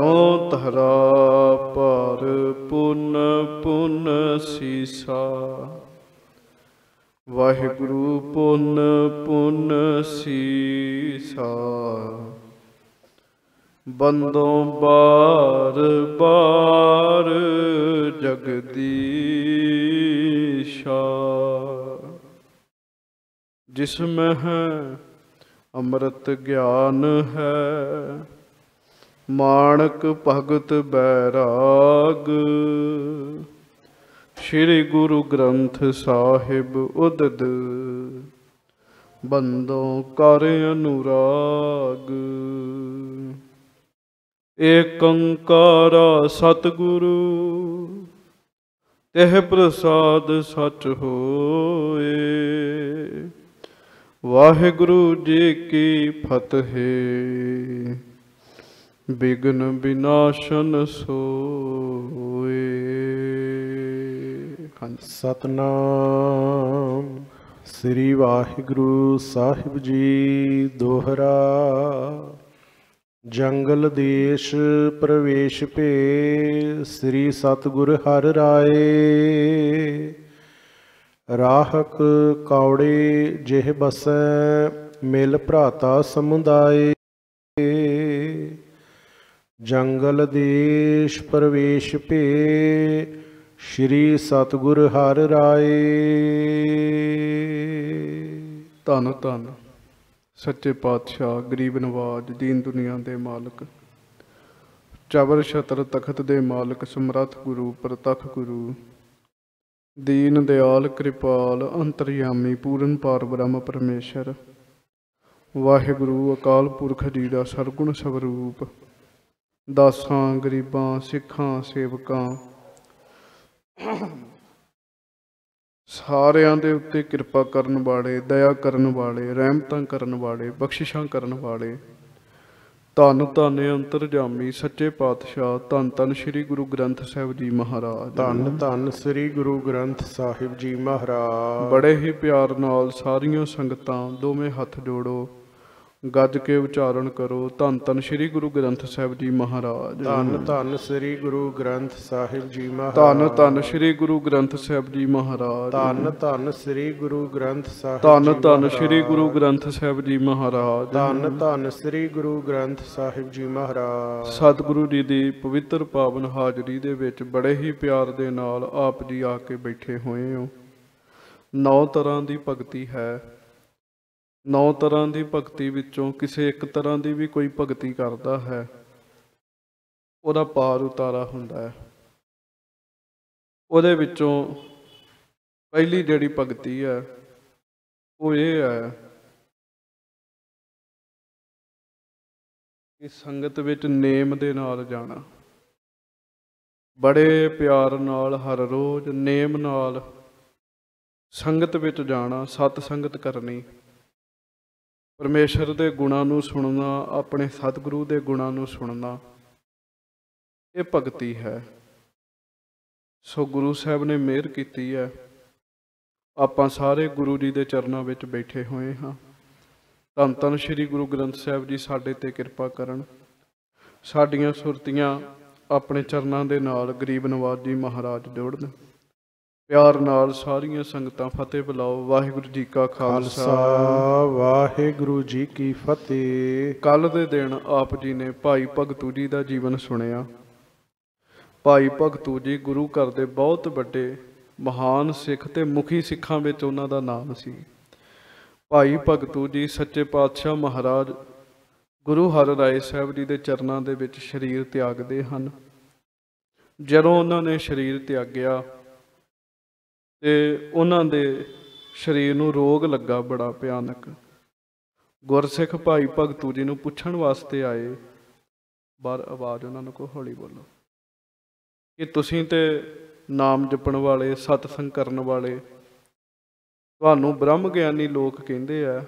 ਤਉ ਤਹਰਾ ਪਰ ਪੁਨ ਪੁਨ ਸੀਸਾ ਵਾਹਿਗੁਰੂ ਪੁਨ ਪੁਨ ਸੀਸਾ ਬੰਦੋ ਬਾਰ ਬਾਰ ਜਗਦੀਸ਼ਾ ਜਿਸ ਮਹਿ ਅੰਮ੍ਰਿਤ ਗਿਆਨ ਹੈ ਮਾਣਕ ਭਗਤ ਬੈਰਾਗ ਸ੍ਰੀ ਗੁਰੂ ਗ੍ਰੰਥ ਸਾਹਿਬ ਉਦਦ ਬੰਦੋਂ ਕਰ ਅਨੁਰਾਗ ਏਕੰਕਾਰ ਸਤਿਗੁਰੂ ਤਿਹ ਪ੍ਰਸਾਦ ਸਚ ਹੋਏ ਵਾਹਿਗੁਰੂ ਜੀ ਕੀ ਫਤਿਹ ਬਿਗਨ ਬਿਨਾਸ਼ਨ ਸੋਏ ਸਤਨਾਮ ਸ੍ਰੀ ਵਾਹਿਗੁਰੂ ਸਾਹਿਬ ਜੀ ਦੋਹਰਾ ਜੰਗਲ ਦੇਸ਼ ਪ੍ਰਵੇਸ਼ ਭੇ ਸ੍ਰੀ ਸਤਗੁਰ ਹਰ ਰਾਏ ਰਾਹਕ ਕੌੜੇ ਜਿਹ ਬਸੈ ਮਿਲ ਭਰਾਤਾ ਸਮੁਦਾਏ ਜੰਗਲ ਦੇਸ਼ ਪ੍ਰਵੇਸ਼ ਭੇ ਸ਼੍ਰੀ ਸਤਗੁਰ ਹਰਿ ਰਾਏ ਤਨ ਤਨ ਸੱਚੇ ਪਾਤਸ਼ਾਹ ਗਰੀਬ ਨਵਾਜ ਦੀਨ ਦੁਨੀਆ ਦੇ ਮਾਲਕ ਚਬਰ ਛਤਰ ਤਖਤ ਦੇ ਮਾਲਕ ਸਮਰੱਥ ਗੁਰੂ ਪ੍ਰਤਖ ਗੁਰੂ ਦੀਨ ਦਿਆਲ ਕਿਰਪਾਲ ਅੰਤਰਯਾਮੀ ਪੂਰਨ ਪਾਰ ਬ੍ਰਹਮ ਪਰਮੇਸ਼ਰ ਵਾਹਿਗੁਰੂ ਅਕਾਲ ਪੁਰਖ ਜੀ ਦਾ ਸਰਗੁਣ ਸਵਰੂਪ ਦਾਸਾਂ ਗਰੀਬਾਂ ਸਿੱਖਾਂ ਸੇਵਕਾਂ ਸਾਰਿਆਂ ਦੇ ਉੱਤੇ ਕਿਰਪਾ ਕਰਨ ਵਾਲੇ ਦਇਆ ਕਰਨ ਵਾਲੇ ਰਹਿਮਤਾਂ ਕਰਨ ਵਾਲੇ ਬਖਸ਼ਿਸ਼ਾਂ ਕਰਨ ਵਾਲੇ ਧੰਨ ਧੰਨ ਅੰਤਰਜਾਮੀ ਸੱਚੇ ਪਾਤਸ਼ਾਹ ਧੰਨ ਧੰਨ ਸ੍ਰੀ ਗੁਰੂ ਗ੍ਰੰਥ ਸਾਹਿਬ ਜੀ ਮਹਾਰਾਜ ਧੰਨ ਧੰਨ ਸ੍ਰੀ ਗੁਰੂ ਗ੍ਰੰਥ ਸਾਹਿਬ ਜੀ ਮਹਾਰਾਜ ਬੜੇ ਹੀ ਪਿਆਰ ਨਾਲ ਸਾਰੀਆਂ ਸੰਗਤਾਂ ਦੋਵੇਂ ਹੱਥ ਜੋੜੋ ਗੱਜ ਕੇ ਉਚਾਰਨ ਕਰੋ ਧੰਨ ਧੰਨ ਸ੍ਰੀ ਗੁਰੂ ਗ੍ਰੰਥ ਸਾਹਿਬ ਜੀ ਮਹਾਰਾਜ ਧੰਨ ਧੰਨ ਸ੍ਰੀ ਗੁਰੂ ਗ੍ਰੰਥ ਸਾਹਿਬ ਜੀ ਮਹਾਰਾਜ ਧੰਨ ਧੰਨ ਸ੍ਰੀ ਗੁਰੂ ਗ੍ਰੰਥ ਸਾਹਿਬ ਜੀ ਮਹਾਰਾਜ ਧੰਨ ਧੰਨ ਸ੍ਰੀ ਗੁਰੂ ਗ੍ਰੰਥ ਸਾਹਿਬ ਧੰਨ ਧੰਨ ਸ੍ਰੀ ਗੁਰੂ ਗ੍ਰੰਥ ਸਾਹਿਬ ਜੀ ਮਹਾਰਾਜ ਧੰਨ ਧੰਨ ਸ੍ਰੀ ਗੁਰੂ ਗ੍ਰੰਥ ਸਾਹਿਬ ਜੀ ਮਹਾਰਾਜ ਸਤਿਗੁਰੂ ਜੀ ਦੀ ਪਵਿੱਤਰ ਪਾਵਨ ਹਾਜ਼ਰੀ ਦੇ ਵਿੱਚ ਬੜੇ ਹੀ ਪਿਆਰ ਦੇ ਨਾਲ ਆਪ ਜੀ ਆ ਕੇ ਬੈਠੇ ਹੋਏ ਹੋ ਨੌ ਤਰ੍ਹਾਂ ਦੀ ਭਗਤੀ ਹੈ ਨੌ ਤਰ੍ਹਾਂ ਦੀ ਭਗਤੀ ਵਿੱਚੋਂ ਕਿਸੇ ਇੱਕ ਤਰ੍ਹਾਂ ਦੀ ਵੀ ਕੋਈ ਭਗਤੀ ਕਰਦਾ ਹੈ ਉਹਦਾ ਪਾਰ ਉਤਾਰਾ ਹੁੰਦਾ ਹੈ ਉਹਦੇ ਵਿੱਚੋਂ ਪਹਿਲੀ ਜਿਹੜੀ ਭਗਤੀ ਹੈ ਉਹ ਇਹ ਹੈ ਕਿ ਸੰਗਤ ਵਿੱਚ ਨੇਮ ਦੇ ਨਾਲ ਜਾਣਾ ਬੜੇ ਪਿਆਰ ਨਾਲ ਹਰ ਰੋਜ਼ ਨੇਮ ਨਾਲ ਸੰਗਤ ਵਿੱਚ ਜਾਣਾ ਸਤ ਸੰਗਤ ਕਰਨੀ ਪਰਮੇਸ਼ਰ ਦੇ ਗੁਣਾਂ ਨੂੰ ਸੁਣਨਾ ਆਪਣੇ ਸਤਿਗੁਰੂ ਦੇ ਗੁਣਾਂ ਨੂੰ ਸੁਣਨਾ ਇਹ ਭਗਤੀ ਹੈ ਸੋ ਗੁਰੂ ਸਾਹਿਬ ਨੇ ਮਿਹਰ ਕੀਤੀ ਹੈ ਆਪਾਂ ਸਾਰੇ ਗੁਰੂ ਜੀ ਦੇ ਚਰਨਾਂ ਵਿੱਚ ਬੈਠੇ ਹੋਏ ਹਾਂ ਤਨ ਤਨ ਸ੍ਰੀ ਗੁਰੂ ਗ੍ਰੰਥ ਸਾਹਿਬ ਜੀ ਸਾਡੇ ਤੇ ਕਿਰਪਾ ਕਰਨ ਸਾਡੀਆਂ ਸੁਰਤੀਆਂ ਆਪਣੇ ਚਰਨਾਂ ਦੇ ਨਾਲ ਗਰੀਬ ਨਵਾਜ਼ ਜੀ ਮਹਾਰਾਜ ਜੋੜਨ ਪਿਆਰ ਨਾਲ ਸਾਰੀਆਂ ਸੰਗਤਾਂ ਫਤਿਹ ਬੁਲਾਓ ਵਾਹਿਗੁਰੂ ਜੀ ਕਾ ਖਾਲਸਾ ਵਾਹਿਗੁਰੂ ਜੀ ਕੀ ਫਤਿਹ ਕੱਲ ਦੇ ਦਿਨ ਆਪ ਜੀ ਨੇ ਭਾਈ ਭਗਤੂ ਜੀ ਦਾ ਜੀਵਨ ਸੁਣਿਆ ਭਾਈ ਭਗਤੂ ਜੀ ਗੁਰੂ ਘਰ ਦੇ ਬਹੁਤ ਵੱਡੇ ਮਹਾਨ ਸਿੱਖ ਤੇ ਮੁਖੀ ਸਿੱਖਾਂ ਵਿੱਚ ਉਹਨਾਂ ਦਾ ਨਾਮ ਸੀ ਭਾਈ ਭਗਤੂ ਜੀ ਸੱਚੇ ਪਾਤਸ਼ਾਹ ਮਹਾਰਾਜ ਗੁਰੂ ਹਰ ਰਾਏ ਸਾਹਿਬ ਜੀ ਦੇ ਚਰਨਾਂ ਦੇ ਵਿੱਚ ਸਰੀਰ ਤਿਆਗਦੇ ਹਨ ਜਦੋਂ ਉਹਨਾਂ ਨੇ ਸਰੀਰ ਤਿਆਗਿਆ ਤੇ ਉਹਨਾਂ ਦੇ ਸਰੀਰ ਨੂੰ ਰੋਗ ਲੱਗਾ ਬੜਾ ਭਿਆਨਕ ਗੁਰਸਿੱਖ ਭਾਈ ਭਗਤੂ ਜੀ ਨੂੰ ਪੁੱਛਣ ਵਾਸਤੇ ਆਏ ਬਾਰ ਆਵਾਜ਼ ਉਹਨਾਂ ਨੂੰ ਕੋ ਹੌਲੀ ਬੋਲੋ ਕਿ ਤੁਸੀਂ ਤੇ ਨਾਮ ਜਪਣ ਵਾਲੇ ਸਤ ਸੰਗ ਕਰਨ ਵਾਲੇ ਤੁਹਾਨੂੰ ਬ੍ਰਹਮ ਗਿਆਨੀ ਲੋਕ ਕਹਿੰਦੇ ਆ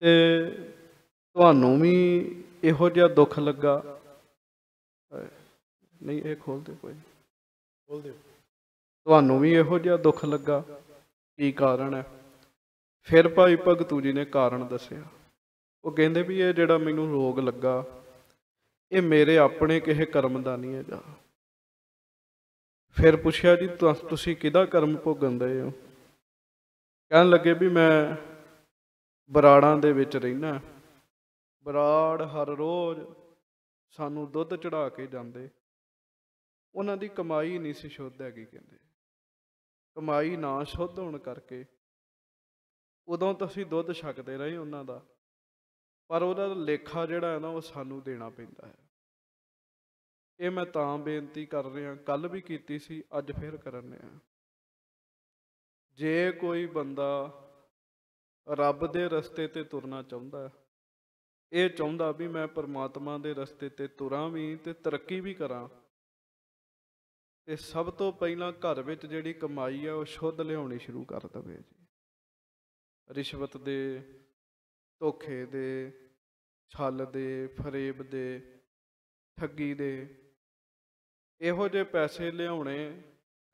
ਤੇ ਤੁਹਾਨੂੰ ਵੀ ਇਹੋ ਜਿਹਾ ਦੁੱਖ ਲੱਗਾ ਨਹੀਂ ਇਹ ਖੋਲਦੇ ਕੋਈ ਖੋਲਦੇ ਦਿਓ ਤੁਹਾਨੂੰ ਵੀ ਇਹੋ ਜਿਹਾ ਦੁੱਖ ਲੱਗਾ ਕੀ ਕਾਰਨ ਹੈ ਫਿਰ ਭਾਈ ਭਗਤੂ ਜੀ ਨੇ ਕਾਰਨ ਦੱਸਿਆ ਉਹ ਕਹਿੰਦੇ ਵੀ ਇਹ ਜਿਹੜਾ ਮੈਨੂੰ ਰੋਗ ਲੱਗਾ ਇਹ ਮੇਰੇ ਆਪਣੇ ਕਿਸੇ ਕਰਮ ਦਾ ਨਹੀਂ ਹੈਗਾ ਫਿਰ ਪੁੱਛਿਆ ਜੀ ਤੁਸੀਂ ਕਿਹਦਾ ਕਰਮ ਭੋਗੰਦੇ ਦੇ ਹੋ ਕਹਿਣ ਲੱਗੇ ਵੀ ਮੈਂ ਬਰਾੜਾਂ ਦੇ ਵਿੱਚ ਰਹਿਣਾ ਬਰਾੜ ਹਰ ਰੋਜ਼ ਸਾਨੂੰ ਦੁੱਧ ਚੜਾ ਕੇ ਜਾਂਦੇ ਉਹਨਾਂ ਦੀ ਕਮਾਈ ਨਹੀਂ ਸੀ ਸ਼ੁੱਧ ਹੈਗੀ ਕਹਿੰਦੇ ਕਮਾਈ ਨਾ ਸ਼ੁੱਧ ਹੋਣ ਕਰਕੇ ਉਦੋਂ ਤੁਸੀਂ ਦੁੱਧ ਛਕਦੇ ਰਹੇ ਉਹਨਾਂ ਦਾ ਪਰ ਉਹਦਾ ਲੇਖਾ ਜਿਹੜਾ ਹੈ ਨਾ ਉਹ ਸਾਨੂੰ ਦੇਣਾ ਪੈਂਦਾ ਹੈ ਇਹ ਮੈਂ ਤਾਂ ਬੇਨਤੀ ਕਰ ਰਿਹਾ ਕੱਲ ਵੀ ਕੀਤੀ ਸੀ ਅੱਜ ਫੇਰ ਕਰਨ ਰਿਹਾ ਜੇ ਕੋਈ ਬੰਦਾ ਰੱਬ ਦੇ ਰਸਤੇ ਤੇ ਤੁਰਨਾ ਚਾਹੁੰਦਾ ਹੈ ਇਹ ਚਾਹੁੰਦਾ ਵੀ ਮੈਂ ਪਰਮਾਤਮਾ ਦੇ ਰਸਤੇ ਤੇ ਤੁਰਾਂ ਵੀ ਤੇ ਤਰੱਕੀ ਵੀ ਕਰਾਂ ਇਹ ਸਭ ਤੋਂ ਪਹਿਲਾਂ ਘਰ ਵਿੱਚ ਜਿਹੜੀ ਕਮਾਈ ਆ ਉਹ ਸ਼ੁੱਧ ਲਿਆਉਣੀ ਸ਼ੁਰੂ ਕਰ ਦਵੇ ਜੀ ਰਿਸ਼ਵਤ ਦੇ ਧੋਖੇ ਦੇ ਛਲ ਦੇ ਫਰੇਬ ਦੇ ਠੱਗੀ ਦੇ ਇਹੋ ਜਿਹੇ ਪੈਸੇ ਲਿਆਉਣੇ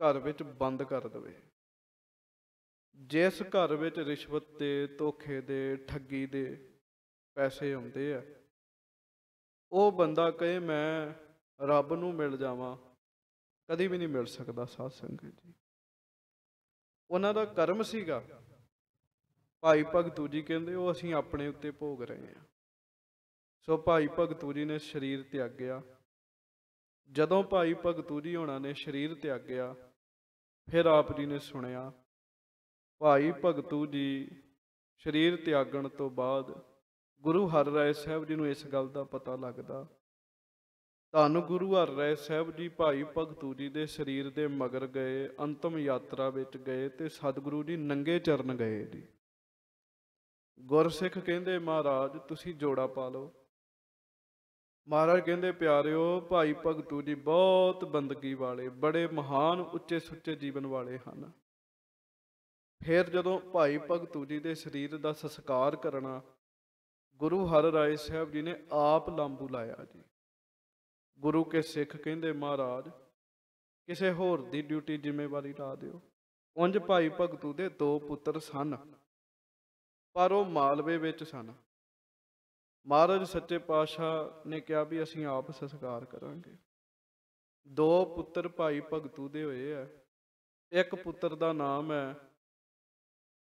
ਘਰ ਵਿੱਚ ਬੰਦ ਕਰ ਦਵੇ ਜਿਸ ਘਰ ਵਿੱਚ ਰਿਸ਼ਵਤ ਤੇ ਧੋਖੇ ਦੇ ਠੱਗੀ ਦੇ ਪੈਸੇ ਆਉਂਦੇ ਆ ਉਹ ਬੰਦਾ ਕਹੇ ਮੈਂ ਰੱਬ ਨੂੰ ਮਿਲ ਜਾਵਾਂ ਕਦੀ ਵੀ ਨਹੀਂ ਮਿਲ ਸਕਦਾ ਸਾਧ ਸੰਗਤ ਜੀ ਉਹਨਾਂ ਦਾ ਕਰਮ ਸੀਗਾ ਭਾਈ ਭਗਤੂ ਜੀ ਕਹਿੰਦੇ ਉਹ ਅਸੀਂ ਆਪਣੇ ਉੱਤੇ ਭੋਗ ਰਹੇ ਹਾਂ ਸੋ ਭਾਈ ਭਗਤੂ ਜੀ ਨੇ ਸਰੀਰ ਤਿਆਗਿਆ ਜਦੋਂ ਭਾਈ ਭਗਤੂ ਜੀ ਹੋਣਾ ਨੇ ਸਰੀਰ ਤਿਆਗਿਆ ਫਿਰ ਆਪ ਜੀ ਨੇ ਸੁਣਿਆ ਭਾਈ ਭਗਤੂ ਜੀ ਸਰੀਰ ਤਿਆਗਣ ਤੋਂ ਬਾਅਦ ਗੁਰੂ ਹਰਿ ਰਾਏ ਸਾਹਿਬ ਜੀ ਨੂੰ ਇਸ ਗੱਲ ਦਾ ਪਤਾ ਲੱਗਦਾ ਧੰਨ ਗੁਰੂ ਹਰਿ ਸਾਹਿਬ ਜੀ ਭਾਈ ਭਗਤੂ ਜੀ ਦੇ ਸਰੀਰ ਦੇ ਮਗਰ ਗਏ ਅੰਤਮ ਯਾਤਰਾ ਵਿੱਚ ਗਏ ਤੇ ਸਤਿਗੁਰੂ ਜੀ ਨੰਗੇ ਚਰਨ ਗਏ ਜੀ ਗੁਰਸਿੱਖ ਕਹਿੰਦੇ ਮਹਾਰਾਜ ਤੁਸੀਂ ਜੋੜਾ ਪਾ ਲਓ ਮਹਾਰਾਜ ਕਹਿੰਦੇ ਪਿਆਰਿਓ ਭਾਈ ਭਗਤੂ ਜੀ ਬਹੁਤ ਬੰਦਗੀ ਵਾਲੇ ਬੜੇ ਮਹਾਨ ਉੱਚੇ ਸੁੱਚੇ ਜੀਵਨ ਵਾਲੇ ਹਨ ਫਿਰ ਜਦੋਂ ਭਾਈ ਭਗਤੂ ਜੀ ਦੇ ਸਰੀਰ ਦਾ ਸੰਸਕਾਰ ਕਰਨਾ ਗੁਰੂ ਹਰ ਰਾਏ ਸਾਹਿਬ ਜੀ ਨੇ ਆਪ ਲਾਂਬੂ ਲਾਇਆ ਜੀ ਗੁਰੂ ਕੇ ਸਿੱਖ ਕਹਿੰਦੇ ਮਹਾਰਾਜ ਕਿਸੇ ਹੋਰ ਦੀ ਡਿਊਟੀ ਜ਼ਿੰਮੇਵਾਰੀ ਲਾ ਦਿਓ ਉੰਜ ਭਾਈ ਭਗਤੂ ਦੇ ਦੋ ਪੁੱਤਰ ਸਨ ਪਰ ਉਹ ਮਾਲਵੇ ਵਿੱਚ ਸਨ ਮਹਾਰਾਜ ਸੱਚੇ ਪਾਤਸ਼ਾਹ ਨੇ ਕਿਹਾ ਵੀ ਅਸੀਂ ਆਪ ਸੰਸਕਾਰ ਕਰਾਂਗੇ ਦੋ ਪੁੱਤਰ ਭਾਈ ਭਗਤੂ ਦੇ ਹੋਏ ਆ ਇੱਕ ਪੁੱਤਰ ਦਾ ਨਾਮ ਹੈ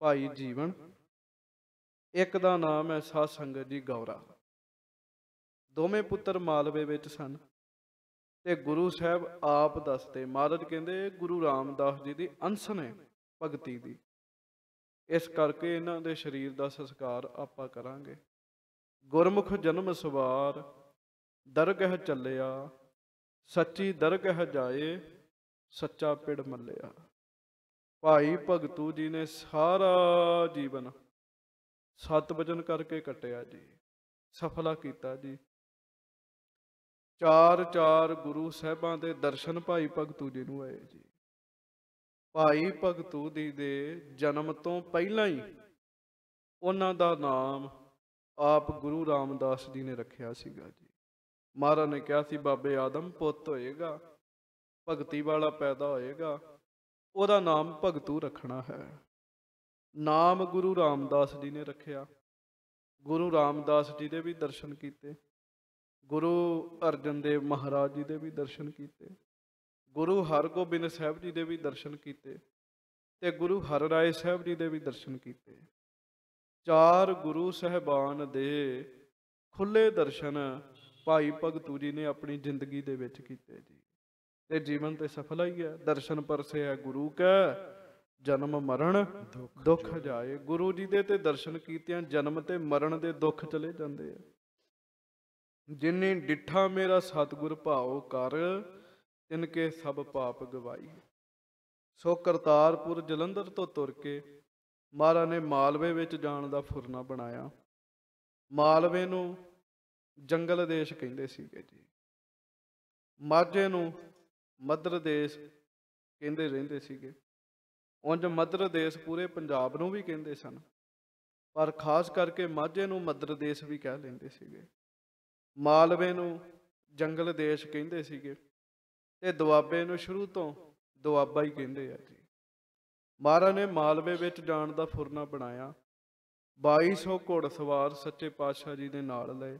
ਭਾਈ ਜੀਵਨ ਇੱਕ ਦਾ ਨਾਮ ਹੈ ਸਾਧ ਸੰਗਤ ਜੀ ਗੌਰਾ ਦੋਵੇਂ ਪੁੱਤਰ ਮਾਲਵੇ ਵਿੱਚ ਸਨ ਤੇ ਗੁਰੂ ਸਾਹਿਬ ਆਪ ਦੱਸਦੇ ਮਹਾਰਾਜ ਕਹਿੰਦੇ ਗੁਰੂ ਰਾਮਦਾਸ ਜੀ ਦੀ ਅੰਸਨ ਹੈ ਭਗਤੀ ਦੀ ਇਸ ਕਰਕੇ ਇਹਨਾਂ ਦੇ ਸਰੀਰ ਦਾ ਸੰਸਕਾਰ ਆਪਾਂ ਕਰਾਂਗੇ ਗੁਰਮੁਖ ਜਨਮ ਸਵਾਰ ਦਰਗਹ ਚੱਲਿਆ ਸੱਚੀ ਦਰਗਹ ਜਾਏ ਸੱਚਾ ਪਿੜ ਮੱਲਿਆ ਭਾਈ ਭਗਤੂ ਜੀ ਨੇ ਸਾਰਾ ਜੀਵਨ ਸਤਿਵਚਨ ਕਰਕੇ ਕਟਿਆ ਜੀ ਸਫਲਾ ਕੀਤਾ ਜੀ ਚਾਰ ਚਾਰ ਗੁਰੂ ਸਾਹਿਬਾਂ ਦੇ ਦਰਸ਼ਨ ਭਾਈ ਭਗਤੂ ਜੀ ਨੂੰ ਆਏ ਜੀ ਭਾਈ ਭਗਤੂ ਜੀ ਦੇ ਜਨਮ ਤੋਂ ਪਹਿਲਾਂ ਹੀ ਉਹਨਾਂ ਦਾ ਨਾਮ ਆਪ ਗੁਰੂ ਰਾਮਦਾਸ ਜੀ ਨੇ ਰੱਖਿਆ ਸੀਗਾ ਜੀ ਮਹਾਰਾਜ ਨੇ ਕਿਹਾ ਸੀ ਬਾਬੇ ਆਦਮ ਪੁੱਤ ਹੋਏਗਾ ਭਗਤੀ ਵਾਲਾ ਪੈਦਾ ਹੋਏਗਾ ਉਹਦਾ ਨਾਮ ਭਗਤੂ ਰੱਖਣਾ ਹੈ ਨਾਮ ਗੁਰੂ ਰਾਮਦਾਸ ਜੀ ਨੇ ਰੱਖਿਆ ਗੁਰੂ ਰਾਮਦਾਸ ਜੀ ਦੇ ਵੀ ਦਰਸ਼ਨ ਕੀਤੇ ਗੁਰੂ ਅਰਜਨ ਦੇਵ ਮਹਾਰਾਜ ਜੀ ਦੇ ਵੀ ਦਰਸ਼ਨ ਕੀਤੇ ਗੁਰੂ ਹਰਗੋਬਿੰਦ ਸਾਹਿਬ ਜੀ ਦੇ ਵੀ ਦਰਸ਼ਨ ਕੀਤੇ ਤੇ ਗੁਰੂ ਹਰ ਰਾਏ ਸਾਹਿਬ ਜੀ ਦੇ ਵੀ ਦਰਸ਼ਨ ਕੀਤੇ ਚਾਰ ਗੁਰੂ ਸਹਿਬਾਨ ਦੇ ਖੁੱਲੇ ਦਰਸ਼ਨ ਭਾਈ ਭਗਤੂ ਜੀ ਨੇ ਆਪਣੀ ਜ਼ਿੰਦਗੀ ਦੇ ਵਿੱਚ ਕੀਤੇ ਜੀ ਤੇ ਜੀਵਨ ਤੇ ਸਫਲਾਈ ਹੀ ਹੈ ਦਰਸ਼ਨ ਪਰਸੇ ਹੈ ਗੁਰੂ ਕਾ ਜਨਮ ਮਰਨ ਦੁੱਖ ਜਾਏ ਗੁਰੂ ਜੀ ਦੇ ਤੇ ਦਰਸ਼ਨ ਕੀਤਿਆਂ ਜਨਮ ਤੇ ਮਰਨ ਦੇ ਦੁੱਖ ਚਲੇ ਜਾਂਦੇ ਆ ਜਿਨੇ ਡਿਠਾ ਮੇਰਾ ਸਤਿਗੁਰ ਭਾਉ ਕਰ ਤਿਨ ਕੇ ਸਭ ਪਾਪ ਗਵਾਈ ਸੋ ਕਰਤਾਰਪੁਰ ਜਲੰਧਰ ਤੋਂ ਤੁਰ ਕੇ ਮਹਾਰਾ ਨੇ ਮਾਲਵੇ ਵਿੱਚ ਜਾਣ ਦਾ ਫੁਰਨਾ ਬਣਾਇਆ ਮਾਲਵੇ ਨੂੰ ਜੰਗਲ ਦੇਸ਼ ਕਹਿੰਦੇ ਸੀਗੇ ਜੀ ਮਾਝੇ ਨੂੰ ਮਦਰ ਦੇਸ਼ ਕਹਿੰਦੇ ਰਹਿੰਦੇ ਸੀਗੇ ਉੰਜ ਮਦਰ ਦੇਸ਼ ਪੂਰੇ ਪੰਜਾਬ ਨੂੰ ਵੀ ਕਹਿੰਦੇ ਸਨ ਪਰ ਖਾਸ ਕਰਕੇ ਮਾਝੇ ਨੂੰ ਮਦਰ ਦੇਸ਼ ਵੀ ਕਹਿ ਲੈਂਦੇ ਸੀਗੇ ਮਾਲਵੇ ਨੂੰ ਜੰਗਲ ਦੇਸ਼ ਕਹਿੰਦੇ ਸੀਗੇ ਤੇ ਦੁਆਬੇ ਨੂੰ ਸ਼ੁਰੂ ਤੋਂ ਦੁਆਬਾ ਹੀ ਕਹਿੰਦੇ ਆ ਜੀ ਮਹਾਰਾਜ ਨੇ ਮਾਲਵੇ ਵਿੱਚ ਜਾਣ ਦਾ ਫੁਰਨਾ ਬਣਾਇਆ 2200 ਘੋੜਸਵਾਰ ਸੱਚੇ ਪਾਤਸ਼ਾਹ ਜੀ ਦੇ ਨਾਲ ਲਏ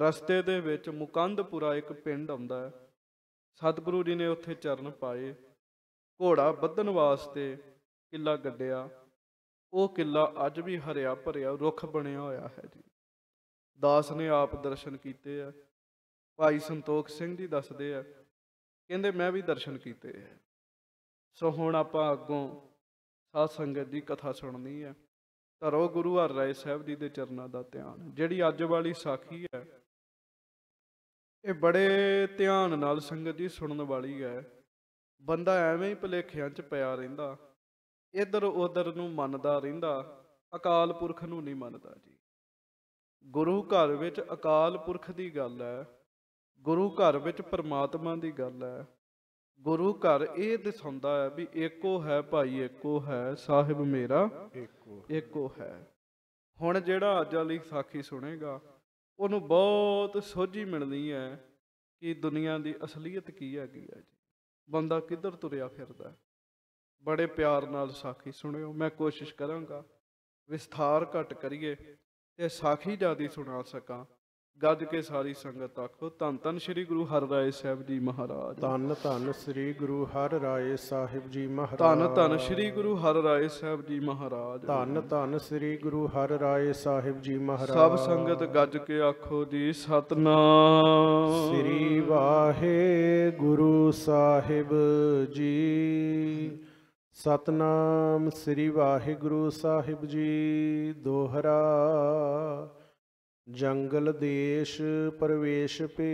ਰਸਤੇ ਦੇ ਵਿੱਚ ਮੁਕੰਦਪੁਰਾ ਇੱਕ ਪਿੰਡ ਆਉਂਦਾ ਹੈ ਸਤਿਗੁਰੂ ਜੀ ਨੇ ਉੱਥੇ ਚਰਨ ਪਾਏ ਘੋੜਾ ਬੱਧਣ ਵਾਸਤੇ ਕਿਲਾ ਗੱਡਿਆ ਉਹ ਕਿਲਾ ਅੱਜ ਵੀ ਹਰਿਆ ਭਰਿਆ ਰੁੱਖ ਬਣਿਆ ਹੋਇਆ ਹੈ ਜੀ ਦਾਸ ਨੇ ਆਪ ਦਰਸ਼ਨ ਕੀਤੇ ਆ ਭਾਈ ਸੰਤੋਖ ਸਿੰਘ ਜੀ ਦੱਸਦੇ ਆ ਕਹਿੰਦੇ ਮੈਂ ਵੀ ਦਰਸ਼ਨ ਕੀਤੇ ਆ ਸੋ ਹੁਣ ਆਪਾਂ ਅੱਗੋਂ ਸਾਧ ਸੰਗਤ ਦੀ ਕਥਾ ਸੁਣਨੀ ਹੈ ਧਰੋ ਗੁਰੂ ਹਰਿ ਸਾਹਿਬ ਜੀ ਦੇ ਚਰਨਾਂ ਦਾ ਧਿਆਨ ਜਿਹੜੀ ਅੱਜ ਵਾਲੀ ਸਾਖੀ ਹੈ ਇਹ ਬੜੇ ਧਿਆਨ ਨਾਲ ਸੰਗਤ ਜੀ ਸੁਣਨ ਵਾਲੀ ਹੈ ਬੰਦਾ ਐਵੇਂ ਹੀ ਭਲੇਖਿਆਂ 'ਚ ਪਿਆ ਰਹਿੰਦਾ ਇਧਰ ਉਧਰ ਨੂੰ ਮੰਨਦਾ ਰਹਿੰਦਾ ਅਕਾਲ ਪੁਰਖ ਨੂੰ ਨਹੀਂ ਮੰਨਦਾ ਜੀ ਗੁਰੂ ਘਰ ਵਿੱਚ ਅਕਾਲ ਪੁਰਖ ਦੀ ਗੱਲ ਹੈ ਗੁਰੂ ਘਰ ਵਿੱਚ ਪਰਮਾਤਮਾ ਦੀ ਗੱਲ ਹੈ ਗੁਰੂ ਘਰ ਇਹ ਦਿਸਾਉਂਦਾ ਹੈ ਵੀ ਏਕੋ ਹੈ ਭਾਈ ਏਕੋ ਹੈ ਸਾਹਿਬ ਮੇਰਾ ਏਕੋ ਏਕੋ ਹੈ ਹੁਣ ਜਿਹੜਾ ਅੱਜ ਵਾਲੀ ਸਾਖੀ ਸੁਣੇਗਾ ਉਹਨੂੰ ਬਹੁਤ ਸੋਝੀ ਮਿਲਣੀ ਹੈ ਕਿ ਦੁਨੀਆ ਦੀ ਅਸਲੀਅਤ ਕੀ ਹੈਗੀ ਹੈ ਜੀ ਬੰਦਾ ਕਿੱਧਰ ਤੁਰਿਆ ਫਿਰਦਾ ਬੜੇ ਪਿਆਰ ਨਾਲ ਸਾਖੀ ਸੁਣਿਓ ਮੈਂ ਕੋਸ਼ਿਸ਼ ਕਰਾਂਗਾ ਵਿਸਥਾਰ ਘਟ ਕਰੀਏ ਤੇ ਸਾਖੀ ਜਿਆਦੀ ਸੁਣਾ ਸਕਾਂ ਗੱਜ ਕੇ ਸਾਰੀ ਸੰਗਤ ਆਖੋ ਧੰਨ ਧੰਨ ਸ੍ਰੀ ਗੁਰੂ ਹਰਿਰਾਏ ਸਾਹਿਬ ਜੀ ਮਹਾਰਾਜ ਧੰਨ ਧੰਨ ਸ੍ਰੀ ਗੁਰੂ ਹਰਿਰਾਏ ਸਾਹਿਬ ਜੀ ਮਹਾਰਾਜ ਧੰਨ ਧੰਨ ਸ੍ਰੀ ਗੁਰੂ ਹਰਿਰਾਏ ਸਾਹਿਬ ਜੀ ਮਹਾਰਾਜ ਧੰਨ ਧੰਨ ਸ੍ਰੀ ਗੁਰੂ ਹਰਿਰਾਏ ਸਾਹਿਬ ਜੀ ਮਹਾਰਾਜ ਸਭ ਸੰਗਤ ਗੱਜ ਕੇ ਆਖੋ ਜੀ ਸਤਨਾਮ ਸ੍ਰੀ ਵਾਹਿਗੁਰੂ ਸਾਹਿਬ ਜੀ ਸਤਨਾਮ ਸ੍ਰੀ ਵਾਹਿਗੁਰੂ ਸਾਹਿਬ ਜੀ ਦੋਹਰਾ ਜੰਗਲ ਦੇਸ਼ ਪਰਵੇਸ਼ ਪੇ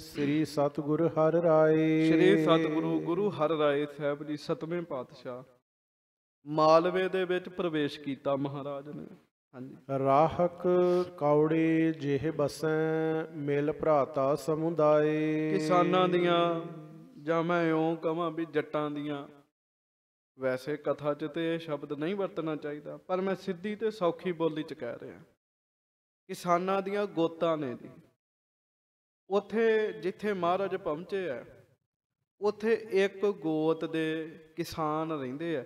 ਸ੍ਰੀ ਸਤਗੁਰ ਹਰ ਰਾਏ ਸ੍ਰੀ ਸਤਗੁਰੂ ਗੁਰੂ ਹਰ ਰਾਏ ਸਾਹਿਬ ਜੀ ਸਤਵੇਂ ਪਾਤਸ਼ਾਹ ਮਾਲਵੇ ਦੇ ਵਿੱਚ ਪ੍ਰਵੇਸ਼ ਕੀਤਾ ਮਹਾਰਾਜ ਨੇ ਹਾਂਜੀ ਰਾਹਕ ਕੌੜੇ ਜਿਹ ਬਸੈ ਮਿਲ ਭਰਾਤਾ ਸਮੁਦਾਏ ਕਿਸਾਨਾਂ ਦੀਆਂ ਜਾਂ ਮੈਂ ਓਂ ਕਹਾਂ ਵੀ ਜੱਟਾਂ ਦੀਆਂ ਵੈਸੇ ਕਥਾ 'ਚ ਤੇ ਇਹ ਸ਼ਬਦ ਨਹੀਂ ਵਰਤਣਾ ਚਾਹੀਦਾ ਪਰ ਮੈਂ ਸਿੱਧੀ ਤੇ ਸੌਖੀ ਬੋਲੀ 'ਚ ਕਹਿ ਰਿਹਾ ਕਿਸਾਨਾਂ ਦੀਆਂ ਗੋਤਾਂ ਨੇ ਜੀ ਉਥੇ ਜਿੱਥੇ ਮਹਾਰਾਜ ਪਹੁੰਚੇ ਆ ਉਥੇ ਇੱਕ ਗੋਤ ਦੇ ਕਿਸਾਨ ਰਹਿੰਦੇ ਆ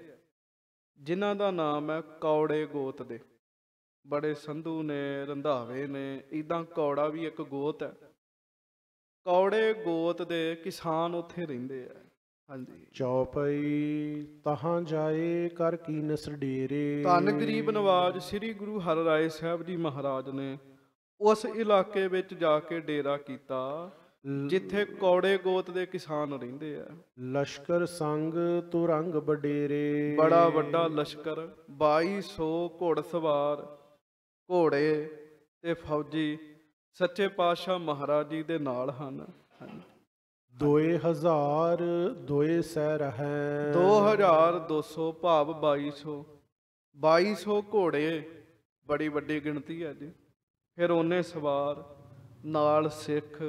ਜਿਨ੍ਹਾਂ ਦਾ ਨਾਮ ਹੈ ਕੌੜੇ ਗੋਤ ਦੇ ਬੜੇ ਸੰਧੂ ਨੇ ਰੰਧਾਵੇ ਨੇ ਇਦਾਂ ਕੌੜਾ ਵੀ ਇੱਕ ਗੋਤ ਹੈ ਕੌੜੇ ਗੋਤ ਦੇ ਕਿਸਾਨ ਉੱਥੇ ਰਹਿੰਦੇ ਆ ਹਾਂਜੀ ਚੌਪਈ ਤਹਾਂ ਜਾਏ ਕਰ ਕੀ ਨਸਰ ਡੇਰੇ ਧੰਨ ਗਰੀਬ ਨਵਾਜ ਸ੍ਰੀ ਗੁਰੂ ਰਾਏ ਸਾਹਿਬ ਜੀ ਮਹਾਰਾਜ ਨੇ ਉਸ ਇਲਾਕੇ ਵਿੱਚ ਜਾ ਕੇ ਡੇਰਾ ਕੀਤਾ ਜਿੱਥੇ ਕੌੜੇ ਗੋਤ ਦੇ ਕਿਸਾਨ ਰਹਿੰਦੇ ਆ ਲਸ਼ਕਰ ਸੰਗ ਤੁਰੰਗ ਬਡੇਰੇ ਬੜਾ ਵੱਡਾ ਲਸ਼ਕਰ 2200 ਘੋੜਸਵਾਰ ਘੋੜੇ ਤੇ ਫੌਜੀ ਸੱਚੇ ਪਾਤਸ਼ਾਹ ਮਹਾਰਾਜ ਜੀ ਦੇ ਨਾਲ ਹਨ ਹਾਂਜੀ ਦੋਏ ਹਜ਼ਾਰ ਦੋਏ ਸਹਿ ਰਹੇ 2200 ਭਾਵ 2200 2200 ਘੋੜੇ ਬੜੀ ਵੱਡੀ ਗਿਣਤੀ ਹੈ ਜੀ ਫਿਰ ਉਹਨੇ ਸਵਾਰ ਨਾਲ ਸਿੱਖ